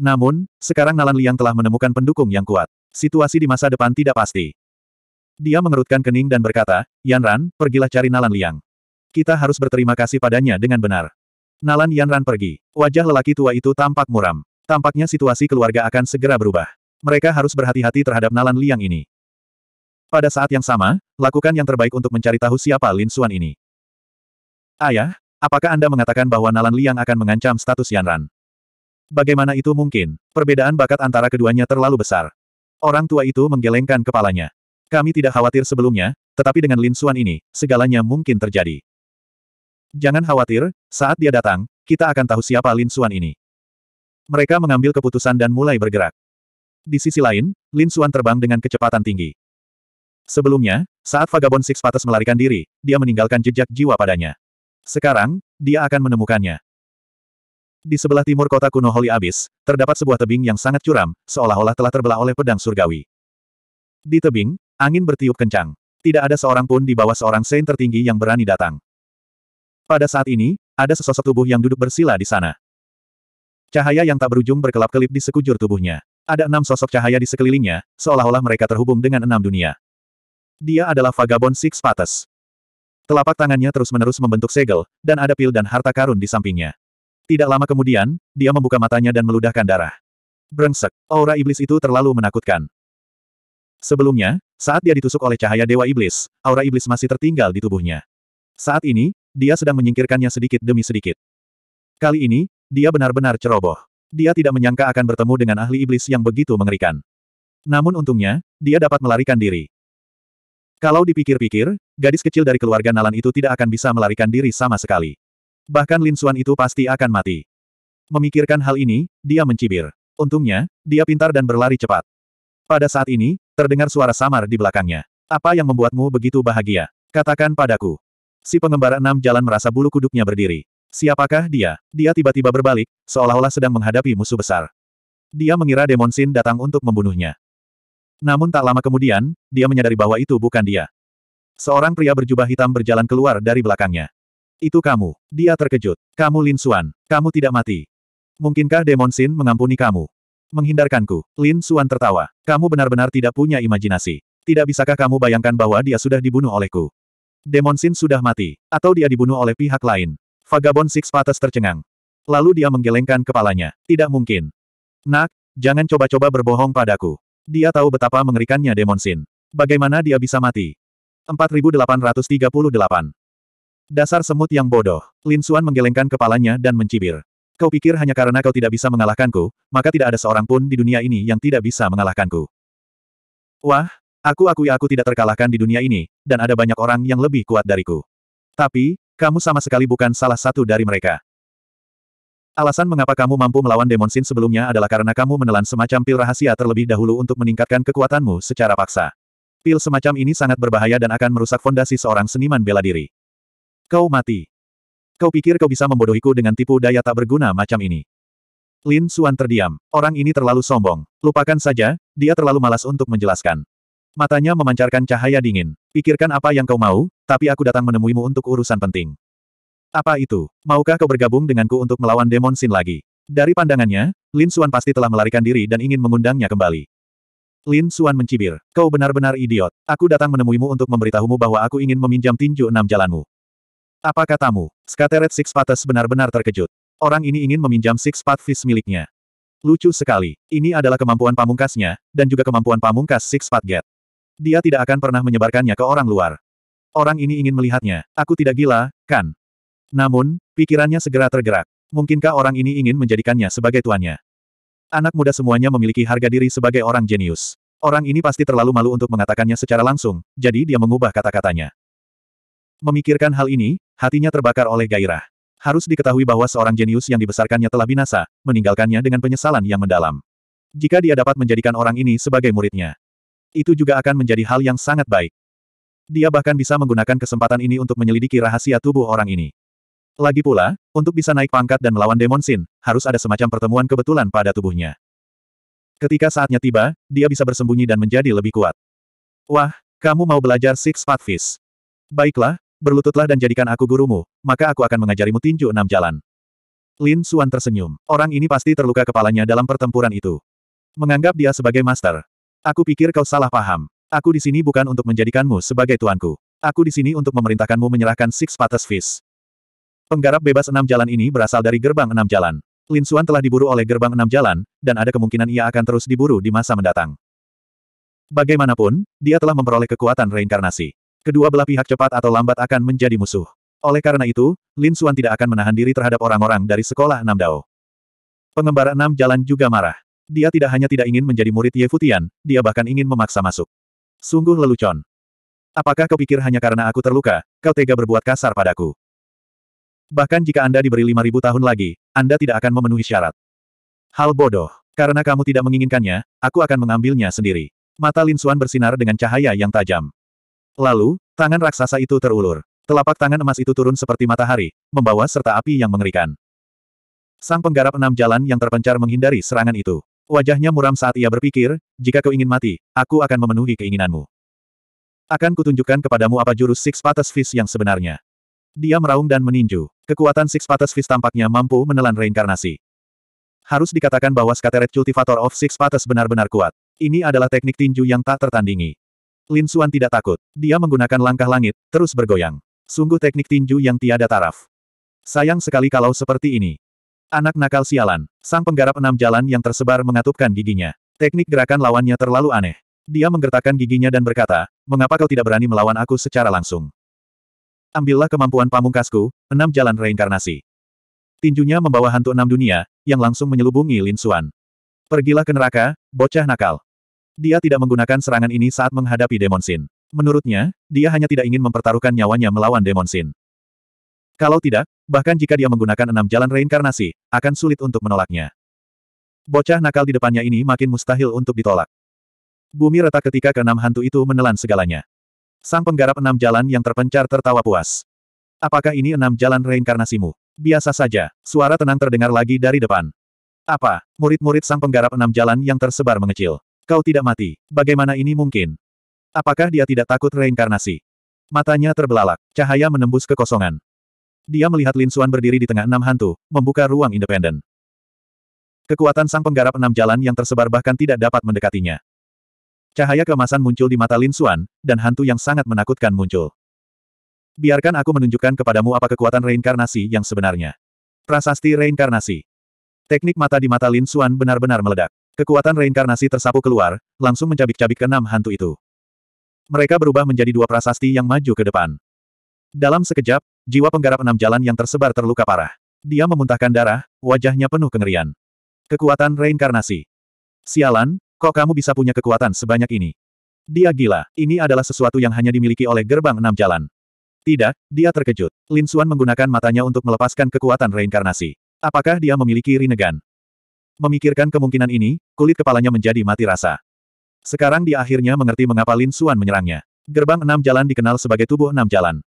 Namun, sekarang Nalan Liang telah menemukan pendukung yang kuat. Situasi di masa depan tidak pasti. Dia mengerutkan kening dan berkata, Yan Ran, pergilah cari Nalan Liang. Kita harus berterima kasih padanya dengan benar. Nalan Yanran pergi. Wajah lelaki tua itu tampak muram. Tampaknya situasi keluarga akan segera berubah. Mereka harus berhati-hati terhadap Nalan Liang ini. Pada saat yang sama, lakukan yang terbaik untuk mencari tahu siapa Lin Xuan ini. Ayah, apakah Anda mengatakan bahwa Nalan Liang akan mengancam status Yanran? Bagaimana itu mungkin? Perbedaan bakat antara keduanya terlalu besar. Orang tua itu menggelengkan kepalanya. Kami tidak khawatir sebelumnya, tetapi dengan Lin Xuan ini, segalanya mungkin terjadi. Jangan khawatir, saat dia datang, kita akan tahu siapa Lin Xuan ini. Mereka mengambil keputusan dan mulai bergerak. Di sisi lain, Lin Xuan terbang dengan kecepatan tinggi. Sebelumnya, saat Vagabond Six Patas melarikan diri, dia meninggalkan jejak jiwa padanya. Sekarang, dia akan menemukannya. Di sebelah timur kota kuno Holy Abyss, terdapat sebuah tebing yang sangat curam, seolah-olah telah terbelah oleh pedang surgawi. Di tebing, angin bertiup kencang. Tidak ada seorang pun di bawah seorang saint tertinggi yang berani datang. Pada saat ini, ada sesosok tubuh yang duduk bersila di sana. Cahaya yang tak berujung berkelap-kelip di sekujur tubuhnya. Ada enam sosok cahaya di sekelilingnya, seolah-olah mereka terhubung dengan enam dunia. Dia adalah Vagabond Six Patas. Telapak tangannya terus-menerus membentuk segel, dan ada pil dan harta karun di sampingnya. Tidak lama kemudian, dia membuka matanya dan meludahkan darah. Brengsek, aura iblis itu terlalu menakutkan. Sebelumnya, saat dia ditusuk oleh cahaya Dewa Iblis, aura iblis masih tertinggal di tubuhnya. Saat ini, dia sedang menyingkirkannya sedikit demi sedikit. Kali ini, dia benar-benar ceroboh. Dia tidak menyangka akan bertemu dengan ahli iblis yang begitu mengerikan. Namun untungnya, dia dapat melarikan diri. Kalau dipikir-pikir, gadis kecil dari keluarga Nalan itu tidak akan bisa melarikan diri sama sekali. Bahkan Lin Suan itu pasti akan mati. Memikirkan hal ini, dia mencibir. Untungnya, dia pintar dan berlari cepat. Pada saat ini, terdengar suara samar di belakangnya. Apa yang membuatmu begitu bahagia? Katakan padaku. Si pengembara enam jalan merasa bulu kuduknya berdiri. Siapakah dia? Dia tiba-tiba berbalik, seolah-olah sedang menghadapi musuh besar. Dia mengira Demon Sin datang untuk membunuhnya. Namun tak lama kemudian, dia menyadari bahwa itu bukan dia. Seorang pria berjubah hitam berjalan keluar dari belakangnya. Itu kamu. Dia terkejut. Kamu Lin Suan. Kamu tidak mati. Mungkinkah Demon Sin mengampuni kamu? Menghindarkanku. Lin Suan tertawa. Kamu benar-benar tidak punya imajinasi. Tidak bisakah kamu bayangkan bahwa dia sudah dibunuh olehku? Demon Sin sudah mati, atau dia dibunuh oleh pihak lain. Vagabond Six Patas tercengang. Lalu dia menggelengkan kepalanya. Tidak mungkin. Nak, jangan coba-coba berbohong padaku. Dia tahu betapa mengerikannya Demon Sin. Bagaimana dia bisa mati? 4838. Dasar semut yang bodoh. Lin Suan menggelengkan kepalanya dan mencibir. Kau pikir hanya karena kau tidak bisa mengalahkanku, maka tidak ada seorang pun di dunia ini yang tidak bisa mengalahkanku. Wah, Aku akui aku tidak terkalahkan di dunia ini, dan ada banyak orang yang lebih kuat dariku. Tapi, kamu sama sekali bukan salah satu dari mereka. Alasan mengapa kamu mampu melawan Demon Sin sebelumnya adalah karena kamu menelan semacam pil rahasia terlebih dahulu untuk meningkatkan kekuatanmu secara paksa. Pil semacam ini sangat berbahaya dan akan merusak fondasi seorang seniman bela diri. Kau mati. Kau pikir kau bisa membodohiku dengan tipu daya tak berguna macam ini. Lin Suan terdiam. Orang ini terlalu sombong. Lupakan saja, dia terlalu malas untuk menjelaskan. Matanya memancarkan cahaya dingin. Pikirkan apa yang kau mau, tapi aku datang menemuimu untuk urusan penting. Apa itu? Maukah kau bergabung denganku untuk melawan Demon Sin lagi? Dari pandangannya, Lin Suan pasti telah melarikan diri dan ingin mengundangnya kembali. Lin Suan mencibir. Kau benar-benar idiot. Aku datang menemuimu untuk memberitahumu bahwa aku ingin meminjam tinju enam jalanmu. Apa katamu? Skateret Six Pates benar-benar terkejut. Orang ini ingin meminjam Six Path Fish miliknya. Lucu sekali. Ini adalah kemampuan pamungkasnya, dan juga kemampuan pamungkas Six Path Get. Dia tidak akan pernah menyebarkannya ke orang luar. Orang ini ingin melihatnya. Aku tidak gila, kan? Namun, pikirannya segera tergerak. Mungkinkah orang ini ingin menjadikannya sebagai tuannya? Anak muda semuanya memiliki harga diri sebagai orang jenius. Orang ini pasti terlalu malu untuk mengatakannya secara langsung, jadi dia mengubah kata-katanya. Memikirkan hal ini, hatinya terbakar oleh gairah. Harus diketahui bahwa seorang jenius yang dibesarkannya telah binasa, meninggalkannya dengan penyesalan yang mendalam. Jika dia dapat menjadikan orang ini sebagai muridnya, itu juga akan menjadi hal yang sangat baik. Dia bahkan bisa menggunakan kesempatan ini untuk menyelidiki rahasia tubuh orang ini. Lagi pula, untuk bisa naik pangkat dan melawan Demon Sin, harus ada semacam pertemuan kebetulan pada tubuhnya. Ketika saatnya tiba, dia bisa bersembunyi dan menjadi lebih kuat. Wah, kamu mau belajar Six Path Fist? Baiklah, berlututlah dan jadikan aku gurumu, maka aku akan mengajarimu tinju enam jalan. Lin Suan tersenyum. Orang ini pasti terluka kepalanya dalam pertempuran itu. Menganggap dia sebagai master, Aku pikir kau salah paham. Aku di sini bukan untuk menjadikanmu sebagai tuanku. Aku di sini untuk memerintahkanmu menyerahkan Six Patas Fish. Penggarap bebas enam jalan ini berasal dari gerbang enam jalan. Lin Xuan telah diburu oleh gerbang enam jalan, dan ada kemungkinan ia akan terus diburu di masa mendatang. Bagaimanapun, dia telah memperoleh kekuatan reinkarnasi. Kedua belah pihak cepat atau lambat akan menjadi musuh. Oleh karena itu, Lin Xuan tidak akan menahan diri terhadap orang-orang dari sekolah enam dao. Pengembara enam jalan juga marah. Dia tidak hanya tidak ingin menjadi murid Ye Futian, dia bahkan ingin memaksa masuk. Sungguh lelucon. Apakah kau pikir hanya karena aku terluka, kau tega berbuat kasar padaku? Bahkan jika Anda diberi 5000 tahun lagi, Anda tidak akan memenuhi syarat. Hal bodoh. Karena kamu tidak menginginkannya, aku akan mengambilnya sendiri. Mata Lin Xuan bersinar dengan cahaya yang tajam. Lalu, tangan raksasa itu terulur. Telapak tangan emas itu turun seperti matahari, membawa serta api yang mengerikan. Sang penggarap enam jalan yang terpencar menghindari serangan itu. Wajahnya muram saat ia berpikir, jika kau ingin mati, aku akan memenuhi keinginanmu. Akan kutunjukkan kepadamu apa jurus Six Patas Fist yang sebenarnya. Dia meraung dan meninju. Kekuatan Six Patas Fist tampaknya mampu menelan reinkarnasi. Harus dikatakan bahwa Scattered Cultivator of Six Patas benar-benar kuat. Ini adalah teknik tinju yang tak tertandingi. Lin Suan tidak takut. Dia menggunakan langkah langit, terus bergoyang. Sungguh teknik tinju yang tiada taraf. Sayang sekali kalau seperti ini. Anak nakal sialan. Sang penggarap enam jalan yang tersebar mengatupkan giginya. Teknik gerakan lawannya terlalu aneh. Dia menggertakkan giginya dan berkata, mengapa kau tidak berani melawan aku secara langsung? Ambillah kemampuan pamungkasku, enam jalan reinkarnasi. Tinjunya membawa hantu enam dunia, yang langsung menyelubungi Lin Xuan. Pergilah ke neraka, bocah nakal. Dia tidak menggunakan serangan ini saat menghadapi Demon Sin. Menurutnya, dia hanya tidak ingin mempertaruhkan nyawanya melawan Demon Sin. Kalau tidak, bahkan jika dia menggunakan enam jalan reinkarnasi, akan sulit untuk menolaknya. Bocah nakal di depannya ini makin mustahil untuk ditolak. Bumi retak ketika keenam hantu itu menelan segalanya. Sang penggarap enam jalan yang terpencar tertawa puas. Apakah ini enam jalan reinkarnasimu? Biasa saja, suara tenang terdengar lagi dari depan. Apa, murid-murid sang penggarap enam jalan yang tersebar mengecil. Kau tidak mati, bagaimana ini mungkin? Apakah dia tidak takut reinkarnasi? Matanya terbelalak, cahaya menembus kekosongan. Dia melihat Lin Xuan berdiri di tengah enam hantu, membuka ruang independen. Kekuatan sang penggarap enam jalan yang tersebar bahkan tidak dapat mendekatinya. Cahaya kemasan muncul di mata Lin Xuan, dan hantu yang sangat menakutkan muncul. Biarkan aku menunjukkan kepadamu apa kekuatan reinkarnasi yang sebenarnya. Prasasti reinkarnasi. Teknik mata di mata Lin Xuan benar-benar meledak. Kekuatan reinkarnasi tersapu keluar, langsung mencabik-cabik enam hantu itu. Mereka berubah menjadi dua prasasti yang maju ke depan. Dalam sekejap, jiwa penggarap enam jalan yang tersebar terluka parah. Dia memuntahkan darah, wajahnya penuh kengerian. Kekuatan reinkarnasi. Sialan, kok kamu bisa punya kekuatan sebanyak ini? Dia gila, ini adalah sesuatu yang hanya dimiliki oleh gerbang enam jalan. Tidak, dia terkejut. Lin Xuan menggunakan matanya untuk melepaskan kekuatan reinkarnasi. Apakah dia memiliki Rinnegan? Memikirkan kemungkinan ini, kulit kepalanya menjadi mati rasa. Sekarang dia akhirnya mengerti mengapa Lin Xuan menyerangnya. Gerbang enam jalan dikenal sebagai tubuh enam jalan.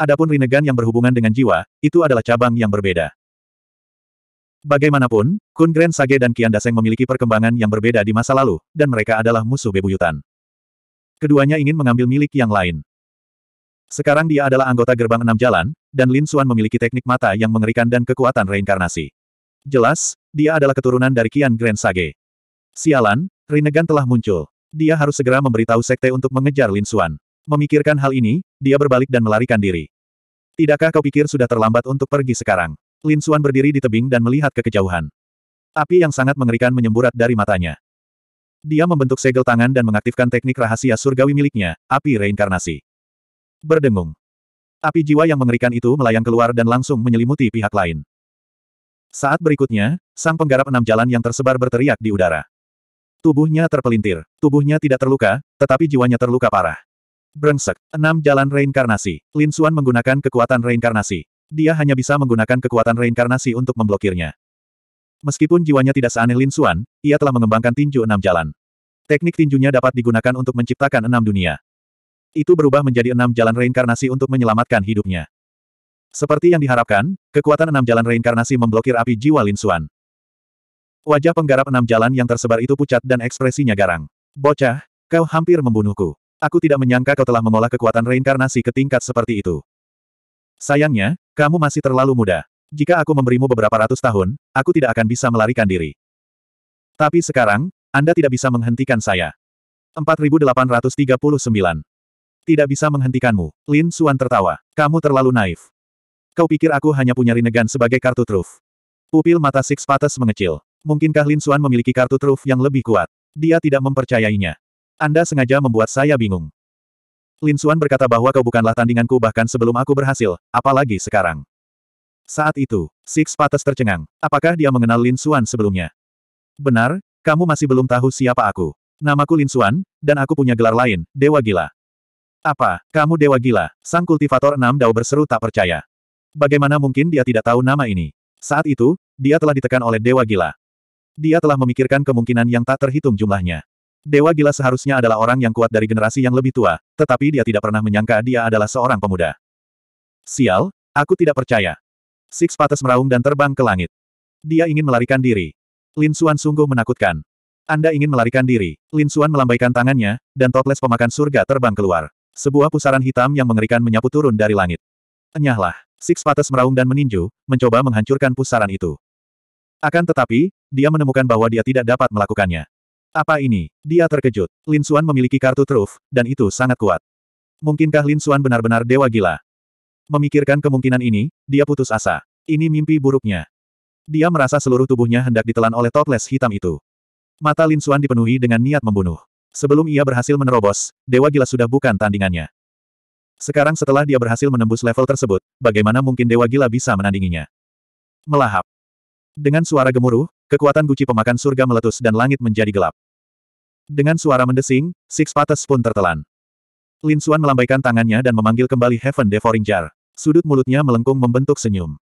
Adapun Rinnegan yang berhubungan dengan jiwa, itu adalah cabang yang berbeda. Bagaimanapun, Kun Grand Sage dan Kian Daseng memiliki perkembangan yang berbeda di masa lalu, dan mereka adalah musuh bebuyutan. Keduanya ingin mengambil milik yang lain. Sekarang dia adalah anggota gerbang enam jalan, dan Lin Suan memiliki teknik mata yang mengerikan dan kekuatan reinkarnasi. Jelas, dia adalah keturunan dari Kian Grand Sage. Sialan, Rinnegan telah muncul. Dia harus segera memberitahu sekte untuk mengejar Lin Suan. Memikirkan hal ini, dia berbalik dan melarikan diri. Tidakkah kau pikir sudah terlambat untuk pergi sekarang? Lin Suan berdiri di tebing dan melihat ke kejauhan. Api yang sangat mengerikan menyemburat dari matanya. Dia membentuk segel tangan dan mengaktifkan teknik rahasia surgawi miliknya, api reinkarnasi. Berdengung. Api jiwa yang mengerikan itu melayang keluar dan langsung menyelimuti pihak lain. Saat berikutnya, sang penggarap enam jalan yang tersebar berteriak di udara. Tubuhnya terpelintir, tubuhnya tidak terluka, tetapi jiwanya terluka parah. Brengsek. enam Jalan Reinkarnasi. Lin Xuan menggunakan kekuatan reinkarnasi. Dia hanya bisa menggunakan kekuatan reinkarnasi untuk memblokirnya. Meskipun jiwanya tidak seaneh Lin Xuan, ia telah mengembangkan tinju enam jalan. Teknik tinjunya dapat digunakan untuk menciptakan enam dunia. Itu berubah menjadi enam jalan reinkarnasi untuk menyelamatkan hidupnya. Seperti yang diharapkan, kekuatan enam jalan reinkarnasi memblokir api jiwa Lin Xuan. Wajah penggarap enam jalan yang tersebar itu pucat dan ekspresinya garang. Bocah, kau hampir membunuhku. Aku tidak menyangka kau telah mengolah kekuatan reinkarnasi ke tingkat seperti itu. Sayangnya, kamu masih terlalu muda. Jika aku memberimu beberapa ratus tahun, aku tidak akan bisa melarikan diri. Tapi sekarang, Anda tidak bisa menghentikan saya. 4839. Tidak bisa menghentikanmu. Lin Suan tertawa. Kamu terlalu naif. Kau pikir aku hanya punya Rinnegan sebagai kartu truf. Pupil mata Six Pates mengecil. Mungkinkah Lin Suan memiliki kartu truf yang lebih kuat? Dia tidak mempercayainya. Anda sengaja membuat saya bingung. Lin Xuan berkata bahwa kau bukanlah tandinganku bahkan sebelum aku berhasil, apalagi sekarang. Saat itu, Six Pates tercengang. Apakah dia mengenal Lin Xuan sebelumnya? Benar, kamu masih belum tahu siapa aku. Namaku Lin Xuan, dan aku punya gelar lain, Dewa Gila. Apa, kamu Dewa Gila? Sang kultivator enam dao berseru tak percaya. Bagaimana mungkin dia tidak tahu nama ini? Saat itu, dia telah ditekan oleh Dewa Gila. Dia telah memikirkan kemungkinan yang tak terhitung jumlahnya. Dewa gila seharusnya adalah orang yang kuat dari generasi yang lebih tua, tetapi dia tidak pernah menyangka dia adalah seorang pemuda. Sial, aku tidak percaya. Six Pates meraung dan terbang ke langit. Dia ingin melarikan diri. Lin Xuan sungguh menakutkan. Anda ingin melarikan diri. Lin Xuan melambaikan tangannya, dan toples pemakan surga terbang keluar. Sebuah pusaran hitam yang mengerikan menyapu turun dari langit. Enyahlah. Six Pates meraung dan meninju, mencoba menghancurkan pusaran itu. Akan tetapi, dia menemukan bahwa dia tidak dapat melakukannya. Apa ini? Dia terkejut. Lin Xuan memiliki kartu truf, dan itu sangat kuat. Mungkinkah Lin Xuan benar-benar dewa gila? Memikirkan kemungkinan ini, dia putus asa. Ini mimpi buruknya. Dia merasa seluruh tubuhnya hendak ditelan oleh toples hitam itu. Mata Lin Xuan dipenuhi dengan niat membunuh. Sebelum ia berhasil menerobos, Dewa Gila sudah bukan tandingannya. Sekarang setelah dia berhasil menembus level tersebut, bagaimana mungkin Dewa Gila bisa menandinginya? Melahap. Dengan suara gemuruh, kekuatan guci pemakan surga meletus dan langit menjadi gelap. Dengan suara mendesing, Six Pates pun tertelan. Lin Xuan melambaikan tangannya dan memanggil kembali Heaven Devouring Jar. Sudut mulutnya melengkung membentuk senyum.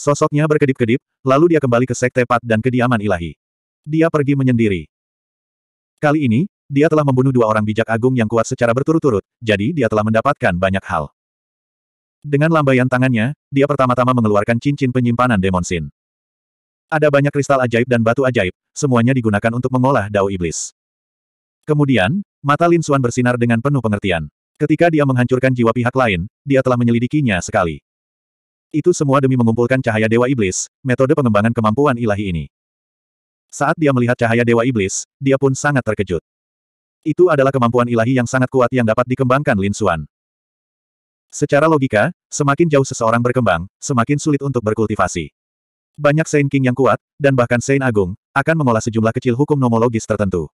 Sosoknya berkedip-kedip, lalu dia kembali ke Sekte Pat dan kediaman ilahi. Dia pergi menyendiri. Kali ini, dia telah membunuh dua orang bijak agung yang kuat secara berturut-turut, jadi dia telah mendapatkan banyak hal. Dengan lambaian tangannya, dia pertama-tama mengeluarkan cincin penyimpanan demon sin. Ada banyak kristal ajaib dan batu ajaib, semuanya digunakan untuk mengolah dao iblis. Kemudian, mata Lin Xuan bersinar dengan penuh pengertian. Ketika dia menghancurkan jiwa pihak lain, dia telah menyelidikinya sekali. Itu semua demi mengumpulkan cahaya Dewa Iblis, metode pengembangan kemampuan ilahi ini. Saat dia melihat cahaya Dewa Iblis, dia pun sangat terkejut. Itu adalah kemampuan ilahi yang sangat kuat yang dapat dikembangkan Lin Xuan. Secara logika, semakin jauh seseorang berkembang, semakin sulit untuk berkultivasi. Banyak Saint King yang kuat, dan bahkan Saint Agung, akan mengolah sejumlah kecil hukum nomologis tertentu.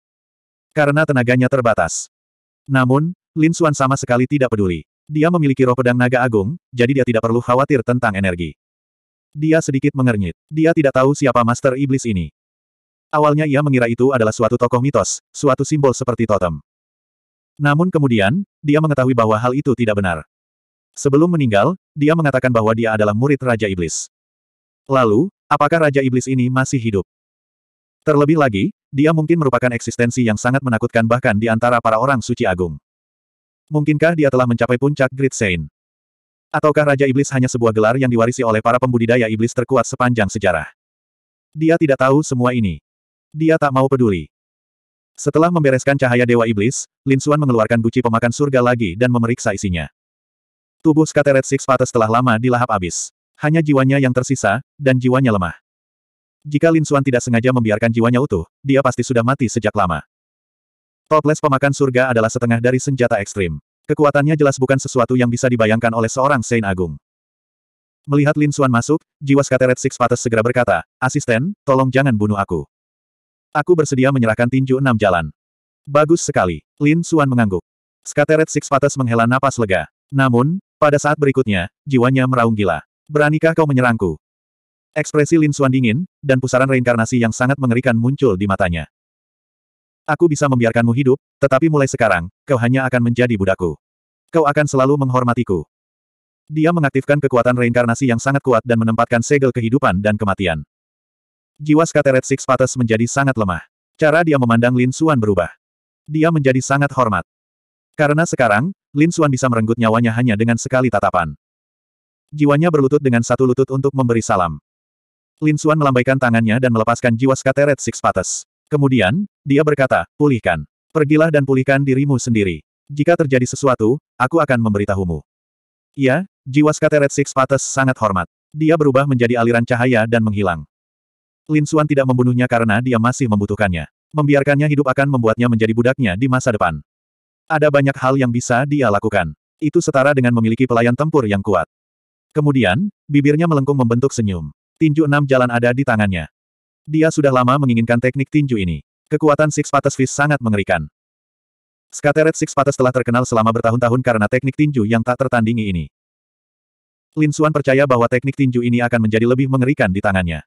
Karena tenaganya terbatas. Namun, Lin Xuan sama sekali tidak peduli. Dia memiliki roh pedang naga agung, jadi dia tidak perlu khawatir tentang energi. Dia sedikit mengernyit. Dia tidak tahu siapa Master Iblis ini. Awalnya ia mengira itu adalah suatu tokoh mitos, suatu simbol seperti totem. Namun kemudian, dia mengetahui bahwa hal itu tidak benar. Sebelum meninggal, dia mengatakan bahwa dia adalah murid Raja Iblis. Lalu, apakah Raja Iblis ini masih hidup? Terlebih lagi, dia mungkin merupakan eksistensi yang sangat menakutkan bahkan di antara para orang suci agung. Mungkinkah dia telah mencapai puncak Great Saint? Ataukah Raja Iblis hanya sebuah gelar yang diwarisi oleh para pembudidaya iblis terkuat sepanjang sejarah? Dia tidak tahu semua ini. Dia tak mau peduli. Setelah membereskan cahaya Dewa Iblis, Lin Xuan mengeluarkan guci pemakan surga lagi dan memeriksa isinya. Tubuh Scattered Six Pates telah lama dilahap abis. Hanya jiwanya yang tersisa, dan jiwanya lemah. Jika Lin Suan tidak sengaja membiarkan jiwanya utuh, dia pasti sudah mati sejak lama. Toples pemakan surga adalah setengah dari senjata ekstrim. Kekuatannya jelas bukan sesuatu yang bisa dibayangkan oleh seorang Sein Agung. Melihat Lin Suan masuk, jiwa skateret Six Pates segera berkata, Asisten, tolong jangan bunuh aku. Aku bersedia menyerahkan tinju enam jalan. Bagus sekali. Lin Suan mengangguk. Skateret Six Pates menghela napas lega. Namun, pada saat berikutnya, jiwanya meraung gila. Beranikah kau menyerangku? Ekspresi Lin Xuan dingin, dan pusaran reinkarnasi yang sangat mengerikan muncul di matanya. Aku bisa membiarkanmu hidup, tetapi mulai sekarang, kau hanya akan menjadi budakku. Kau akan selalu menghormatiku. Dia mengaktifkan kekuatan reinkarnasi yang sangat kuat dan menempatkan segel kehidupan dan kematian. Jiwa Skateret Six Pates menjadi sangat lemah. Cara dia memandang Lin Xuan berubah. Dia menjadi sangat hormat. Karena sekarang, Lin Xuan bisa merenggut nyawanya hanya dengan sekali tatapan. Jiwanya berlutut dengan satu lutut untuk memberi salam. Lin Xuan melambaikan tangannya dan melepaskan jiwa skateret Six Pates. Kemudian, dia berkata, pulihkan. Pergilah dan pulihkan dirimu sendiri. Jika terjadi sesuatu, aku akan memberitahumu. Iya, jiwa skateret Six Pates sangat hormat. Dia berubah menjadi aliran cahaya dan menghilang. Lin Xuan tidak membunuhnya karena dia masih membutuhkannya. Membiarkannya hidup akan membuatnya menjadi budaknya di masa depan. Ada banyak hal yang bisa dia lakukan. Itu setara dengan memiliki pelayan tempur yang kuat. Kemudian, bibirnya melengkung membentuk senyum tinju enam jalan ada di tangannya. Dia sudah lama menginginkan teknik tinju ini. Kekuatan Six Pates Fist sangat mengerikan. Skateret Six Pates telah terkenal selama bertahun-tahun karena teknik tinju yang tak tertandingi ini. Lin Suan percaya bahwa teknik tinju ini akan menjadi lebih mengerikan di tangannya.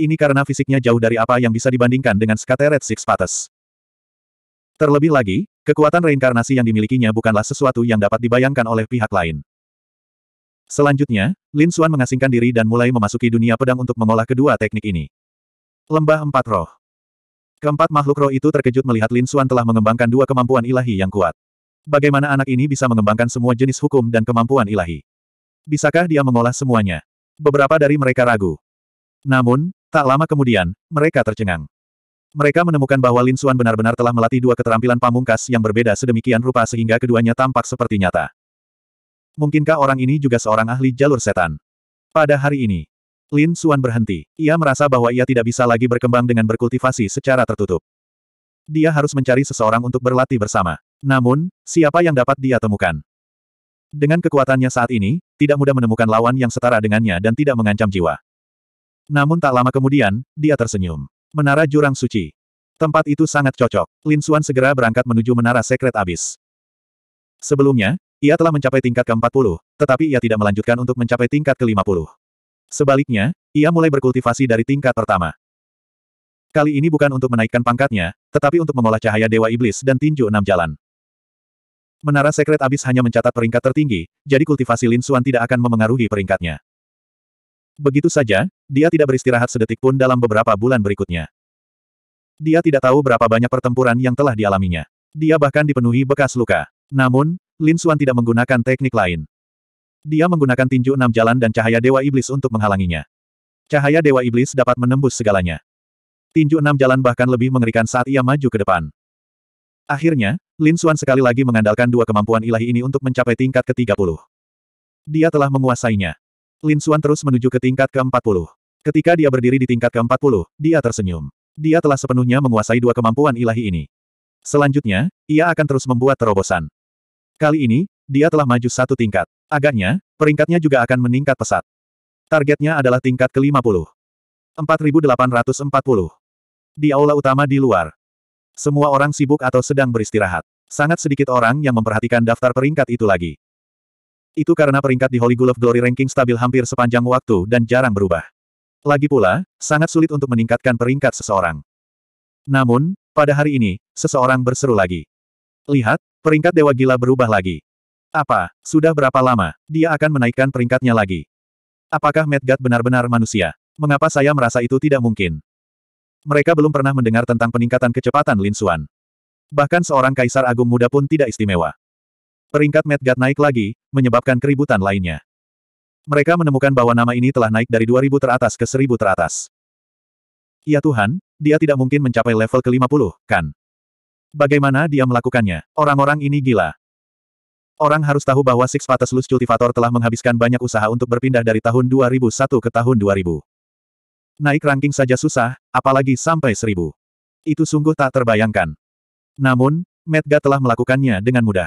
Ini karena fisiknya jauh dari apa yang bisa dibandingkan dengan Skateret Six Pates. Terlebih lagi, kekuatan reinkarnasi yang dimilikinya bukanlah sesuatu yang dapat dibayangkan oleh pihak lain. Selanjutnya, Lin Xuan mengasingkan diri dan mulai memasuki dunia pedang untuk mengolah kedua teknik ini. Lembah Empat Roh Keempat makhluk roh itu terkejut melihat Lin Xuan telah mengembangkan dua kemampuan ilahi yang kuat. Bagaimana anak ini bisa mengembangkan semua jenis hukum dan kemampuan ilahi? Bisakah dia mengolah semuanya? Beberapa dari mereka ragu. Namun, tak lama kemudian, mereka tercengang. Mereka menemukan bahwa Lin Xuan benar-benar telah melatih dua keterampilan pamungkas yang berbeda sedemikian rupa sehingga keduanya tampak seperti nyata. Mungkinkah orang ini juga seorang ahli jalur setan? Pada hari ini, Lin Suan berhenti. Ia merasa bahwa ia tidak bisa lagi berkembang dengan berkultivasi secara tertutup. Dia harus mencari seseorang untuk berlatih bersama. Namun, siapa yang dapat dia temukan? Dengan kekuatannya saat ini, tidak mudah menemukan lawan yang setara dengannya dan tidak mengancam jiwa. Namun tak lama kemudian, dia tersenyum. Menara Jurang Suci. Tempat itu sangat cocok. Lin Suan segera berangkat menuju Menara Sekret Abis. Sebelumnya, ia telah mencapai tingkat ke-40, tetapi ia tidak melanjutkan untuk mencapai tingkat ke-50. Sebaliknya, ia mulai berkultivasi dari tingkat pertama. Kali ini bukan untuk menaikkan pangkatnya, tetapi untuk mengolah cahaya Dewa Iblis dan tinju enam jalan. Menara Sekret Abis hanya mencatat peringkat tertinggi, jadi kultivasi Lin Xuan tidak akan memengaruhi peringkatnya. Begitu saja, dia tidak beristirahat sedetik pun dalam beberapa bulan berikutnya. Dia tidak tahu berapa banyak pertempuran yang telah dialaminya. Dia bahkan dipenuhi bekas luka. Namun, Lin Suan tidak menggunakan teknik lain. Dia menggunakan tinju enam jalan dan cahaya Dewa Iblis untuk menghalanginya. Cahaya Dewa Iblis dapat menembus segalanya. Tinju enam jalan bahkan lebih mengerikan saat ia maju ke depan. Akhirnya, Lin Suan sekali lagi mengandalkan dua kemampuan ilahi ini untuk mencapai tingkat ke-30. Dia telah menguasainya. Lin Suan terus menuju ke tingkat ke-40. Ketika dia berdiri di tingkat ke-40, dia tersenyum. Dia telah sepenuhnya menguasai dua kemampuan ilahi ini. Selanjutnya, ia akan terus membuat terobosan. Kali ini, dia telah maju satu tingkat. Agaknya, peringkatnya juga akan meningkat pesat. Targetnya adalah tingkat ke-50. 4840. Di aula utama di luar. Semua orang sibuk atau sedang beristirahat. Sangat sedikit orang yang memperhatikan daftar peringkat itu lagi. Itu karena peringkat di Holy Gulf Glory ranking stabil hampir sepanjang waktu dan jarang berubah. Lagi pula, sangat sulit untuk meningkatkan peringkat seseorang. Namun, pada hari ini, seseorang berseru lagi. Lihat, Peringkat Dewa Gila berubah lagi. Apa, sudah berapa lama, dia akan menaikkan peringkatnya lagi? Apakah Medgat benar-benar manusia? Mengapa saya merasa itu tidak mungkin? Mereka belum pernah mendengar tentang peningkatan kecepatan Lin Xuan. Bahkan seorang kaisar agung muda pun tidak istimewa. Peringkat Medgat naik lagi, menyebabkan keributan lainnya. Mereka menemukan bahwa nama ini telah naik dari 2000 teratas ke 1000 teratas. Ya Tuhan, dia tidak mungkin mencapai level ke-50, kan? Bagaimana dia melakukannya? Orang-orang ini gila. Orang harus tahu bahwa Six Lus Cultivator telah menghabiskan banyak usaha untuk berpindah dari tahun 2001 ke tahun 2000. Naik ranking saja susah, apalagi sampai 1000. Itu sungguh tak terbayangkan. Namun, Medga telah melakukannya dengan mudah.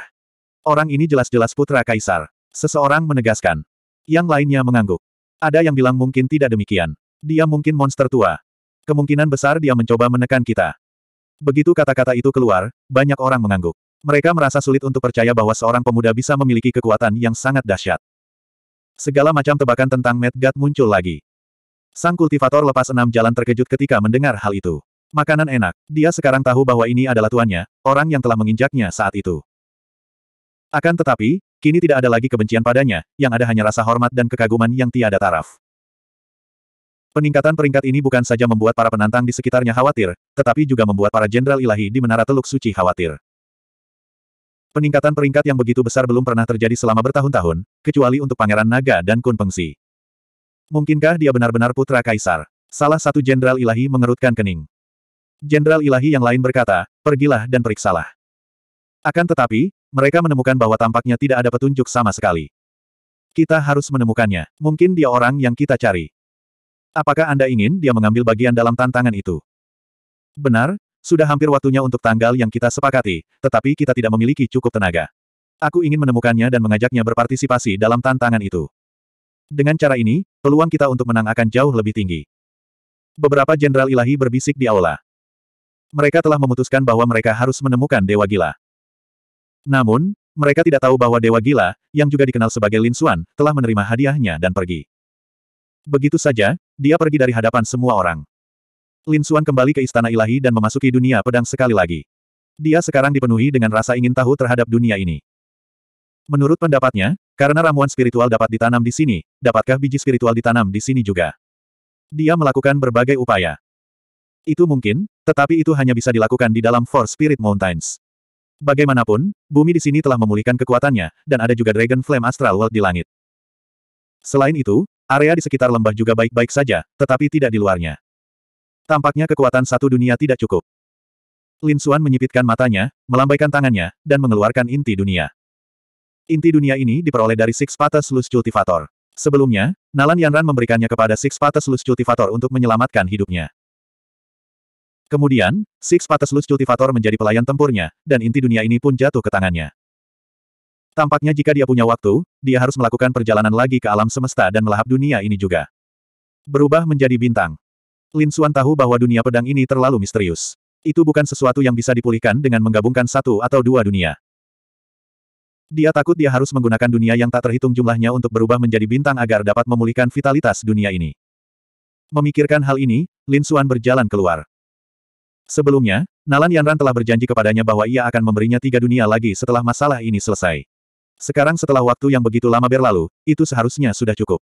Orang ini jelas-jelas putra kaisar. Seseorang menegaskan. Yang lainnya mengangguk. Ada yang bilang mungkin tidak demikian. Dia mungkin monster tua. Kemungkinan besar dia mencoba menekan kita. Begitu kata-kata itu keluar, banyak orang mengangguk. Mereka merasa sulit untuk percaya bahwa seorang pemuda bisa memiliki kekuatan yang sangat dahsyat. Segala macam tebakan tentang Mad God muncul lagi. Sang kultivator lepas enam jalan terkejut ketika mendengar hal itu. Makanan enak. Dia sekarang tahu bahwa ini adalah tuannya, orang yang telah menginjaknya saat itu. Akan tetapi, kini tidak ada lagi kebencian padanya, yang ada hanya rasa hormat dan kekaguman yang tiada taraf. Peningkatan peringkat ini bukan saja membuat para penantang di sekitarnya khawatir, tetapi juga membuat para jenderal ilahi di Menara Teluk Suci khawatir. Peningkatan peringkat yang begitu besar belum pernah terjadi selama bertahun-tahun, kecuali untuk Pangeran Naga dan Kun Pengsi. Mungkinkah dia benar-benar putra kaisar? Salah satu jenderal ilahi mengerutkan kening. Jenderal ilahi yang lain berkata, pergilah dan periksalah. Akan tetapi, mereka menemukan bahwa tampaknya tidak ada petunjuk sama sekali. Kita harus menemukannya. Mungkin dia orang yang kita cari. Apakah Anda ingin dia mengambil bagian dalam tantangan itu? Benar, sudah hampir waktunya untuk tanggal yang kita sepakati, tetapi kita tidak memiliki cukup tenaga. Aku ingin menemukannya dan mengajaknya berpartisipasi dalam tantangan itu. Dengan cara ini, peluang kita untuk menang akan jauh lebih tinggi. Beberapa jenderal ilahi berbisik di aula. Mereka telah memutuskan bahwa mereka harus menemukan Dewa Gila. Namun, mereka tidak tahu bahwa Dewa Gila, yang juga dikenal sebagai Lin Suan, telah menerima hadiahnya dan pergi. Begitu saja, dia pergi dari hadapan semua orang. Lin Xuan kembali ke istana ilahi dan memasuki dunia pedang sekali lagi. Dia sekarang dipenuhi dengan rasa ingin tahu terhadap dunia ini. Menurut pendapatnya, karena ramuan spiritual dapat ditanam di sini, dapatkah biji spiritual ditanam di sini juga? Dia melakukan berbagai upaya. Itu mungkin, tetapi itu hanya bisa dilakukan di dalam Four Spirit Mountains. Bagaimanapun, bumi di sini telah memulihkan kekuatannya, dan ada juga Dragon Flame Astral World di langit. Selain itu, Area di sekitar lembah juga baik-baik saja, tetapi tidak di luarnya. Tampaknya kekuatan satu dunia tidak cukup. Lin Xuan menyipitkan matanya, melambaikan tangannya, dan mengeluarkan inti dunia. Inti dunia ini diperoleh dari Six Patas Lus Cultivator. Sebelumnya, Nalan Yanran memberikannya kepada Six Patas Lus Cultivator untuk menyelamatkan hidupnya. Kemudian, Six Patas Lus Cultivator menjadi pelayan tempurnya, dan inti dunia ini pun jatuh ke tangannya. Tampaknya jika dia punya waktu, dia harus melakukan perjalanan lagi ke alam semesta dan melahap dunia ini juga. Berubah menjadi bintang. Lin Xuan tahu bahwa dunia pedang ini terlalu misterius. Itu bukan sesuatu yang bisa dipulihkan dengan menggabungkan satu atau dua dunia. Dia takut dia harus menggunakan dunia yang tak terhitung jumlahnya untuk berubah menjadi bintang agar dapat memulihkan vitalitas dunia ini. Memikirkan hal ini, Lin Xuan berjalan keluar. Sebelumnya, Nalan Yanran telah berjanji kepadanya bahwa ia akan memberinya tiga dunia lagi setelah masalah ini selesai. Sekarang setelah waktu yang begitu lama berlalu, itu seharusnya sudah cukup.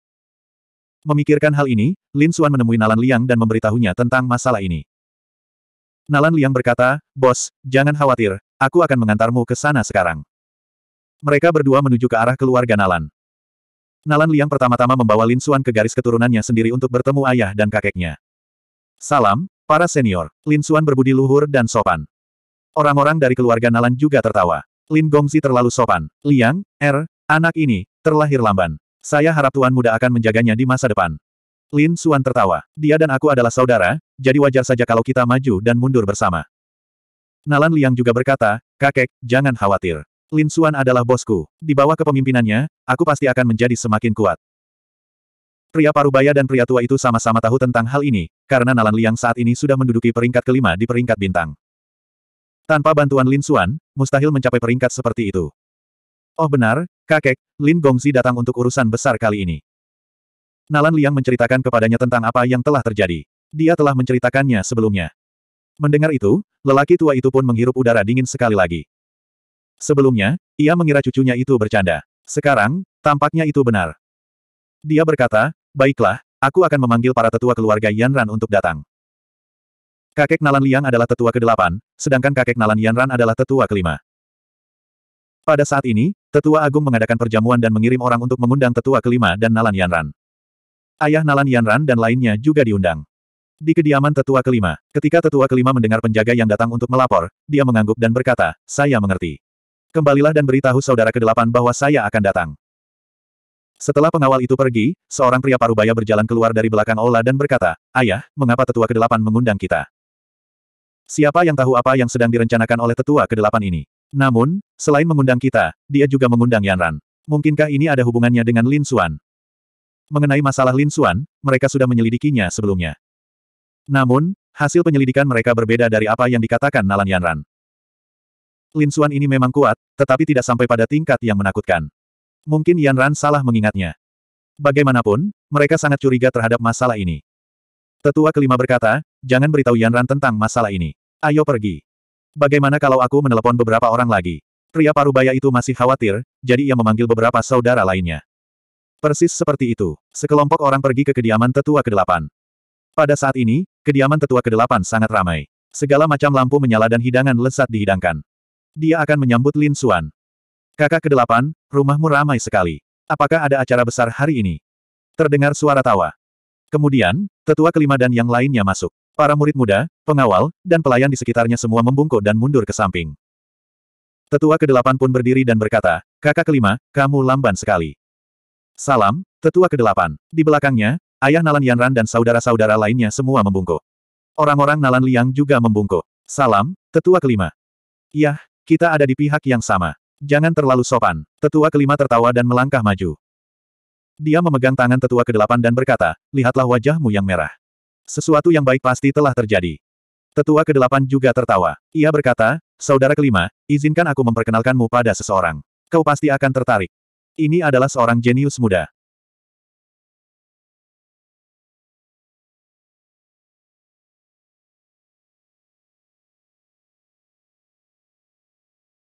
Memikirkan hal ini, Lin Xuan menemui Nalan Liang dan memberitahunya tentang masalah ini. Nalan Liang berkata, Bos, jangan khawatir, aku akan mengantarmu ke sana sekarang. Mereka berdua menuju ke arah keluarga Nalan. Nalan Liang pertama-tama membawa Lin Xuan ke garis keturunannya sendiri untuk bertemu ayah dan kakeknya. Salam, para senior. Lin Xuan berbudi luhur dan sopan. Orang-orang dari keluarga Nalan juga tertawa. Lin Gongzi terlalu sopan. Liang, Er, anak ini, terlahir lamban. Saya harap Tuan Muda akan menjaganya di masa depan. Lin Suan tertawa. Dia dan aku adalah saudara, jadi wajar saja kalau kita maju dan mundur bersama. Nalan Liang juga berkata, kakek, jangan khawatir. Lin Suan adalah bosku. Di bawah kepemimpinannya, aku pasti akan menjadi semakin kuat. Pria parubaya dan pria tua itu sama-sama tahu tentang hal ini, karena Nalan Liang saat ini sudah menduduki peringkat kelima di peringkat bintang. Tanpa bantuan Lin Xuan, mustahil mencapai peringkat seperti itu. Oh benar, kakek, Lin Gongzi datang untuk urusan besar kali ini. Nalan Liang menceritakan kepadanya tentang apa yang telah terjadi. Dia telah menceritakannya sebelumnya. Mendengar itu, lelaki tua itu pun menghirup udara dingin sekali lagi. Sebelumnya, ia mengira cucunya itu bercanda. Sekarang, tampaknya itu benar. Dia berkata, baiklah, aku akan memanggil para tetua keluarga Yanran untuk datang. Kakek Nalan Liang adalah tetua ke-8, sedangkan kakek Nalan Yanran adalah tetua kelima. Pada saat ini, Tetua Agung mengadakan perjamuan dan mengirim orang untuk mengundang Tetua kelima dan Nalan Yanran. Ayah Nalan Yanran dan lainnya juga diundang. Di kediaman Tetua kelima, ketika Tetua kelima mendengar penjaga yang datang untuk melapor, dia mengangguk dan berkata, saya mengerti. Kembalilah dan beritahu saudara kedelapan bahwa saya akan datang. Setelah pengawal itu pergi, seorang pria parubaya berjalan keluar dari belakang Ola dan berkata, Ayah, mengapa tetua kedelapan mengundang kita? Siapa yang tahu apa yang sedang direncanakan oleh tetua kedelapan ini? Namun, selain mengundang kita, dia juga mengundang Yanran. Mungkinkah ini ada hubungannya dengan Lin Xuan? Mengenai masalah Lin Xuan, mereka sudah menyelidikinya sebelumnya. Namun, hasil penyelidikan mereka berbeda dari apa yang dikatakan Nalan Yanran. Lin Xuan ini memang kuat, tetapi tidak sampai pada tingkat yang menakutkan. Mungkin Yanran salah mengingatnya. Bagaimanapun, mereka sangat curiga terhadap masalah ini. Tetua kelima berkata, Jangan beritahu Yanran tentang masalah ini. Ayo pergi. Bagaimana kalau aku menelepon beberapa orang lagi? Pria parubaya itu masih khawatir, jadi ia memanggil beberapa saudara lainnya. Persis seperti itu, sekelompok orang pergi ke kediaman tetua ke-8. Pada saat ini, kediaman tetua ke-8 sangat ramai. Segala macam lampu menyala dan hidangan lezat dihidangkan. Dia akan menyambut Lin Suan. Kakak ke-8, rumahmu ramai sekali. Apakah ada acara besar hari ini? Terdengar suara tawa. Kemudian, tetua kelima dan yang lainnya masuk. Para murid muda, pengawal, dan pelayan di sekitarnya semua membungkuk dan mundur ke samping. Tetua kedelapan pun berdiri dan berkata, kakak kelima, kamu lamban sekali. Salam, tetua kedelapan. Di belakangnya, ayah Nalan Yanran dan saudara-saudara lainnya semua membungkuk. Orang-orang Nalan Liang juga membungkuk. Salam, tetua kelima. Yah, kita ada di pihak yang sama. Jangan terlalu sopan. Tetua kelima tertawa dan melangkah maju. Dia memegang tangan tetua kedelapan dan berkata, lihatlah wajahmu yang merah. Sesuatu yang baik pasti telah terjadi. Tetua ke kedelapan juga tertawa. Ia berkata, Saudara kelima, izinkan aku memperkenalkanmu pada seseorang. Kau pasti akan tertarik. Ini adalah seorang jenius muda.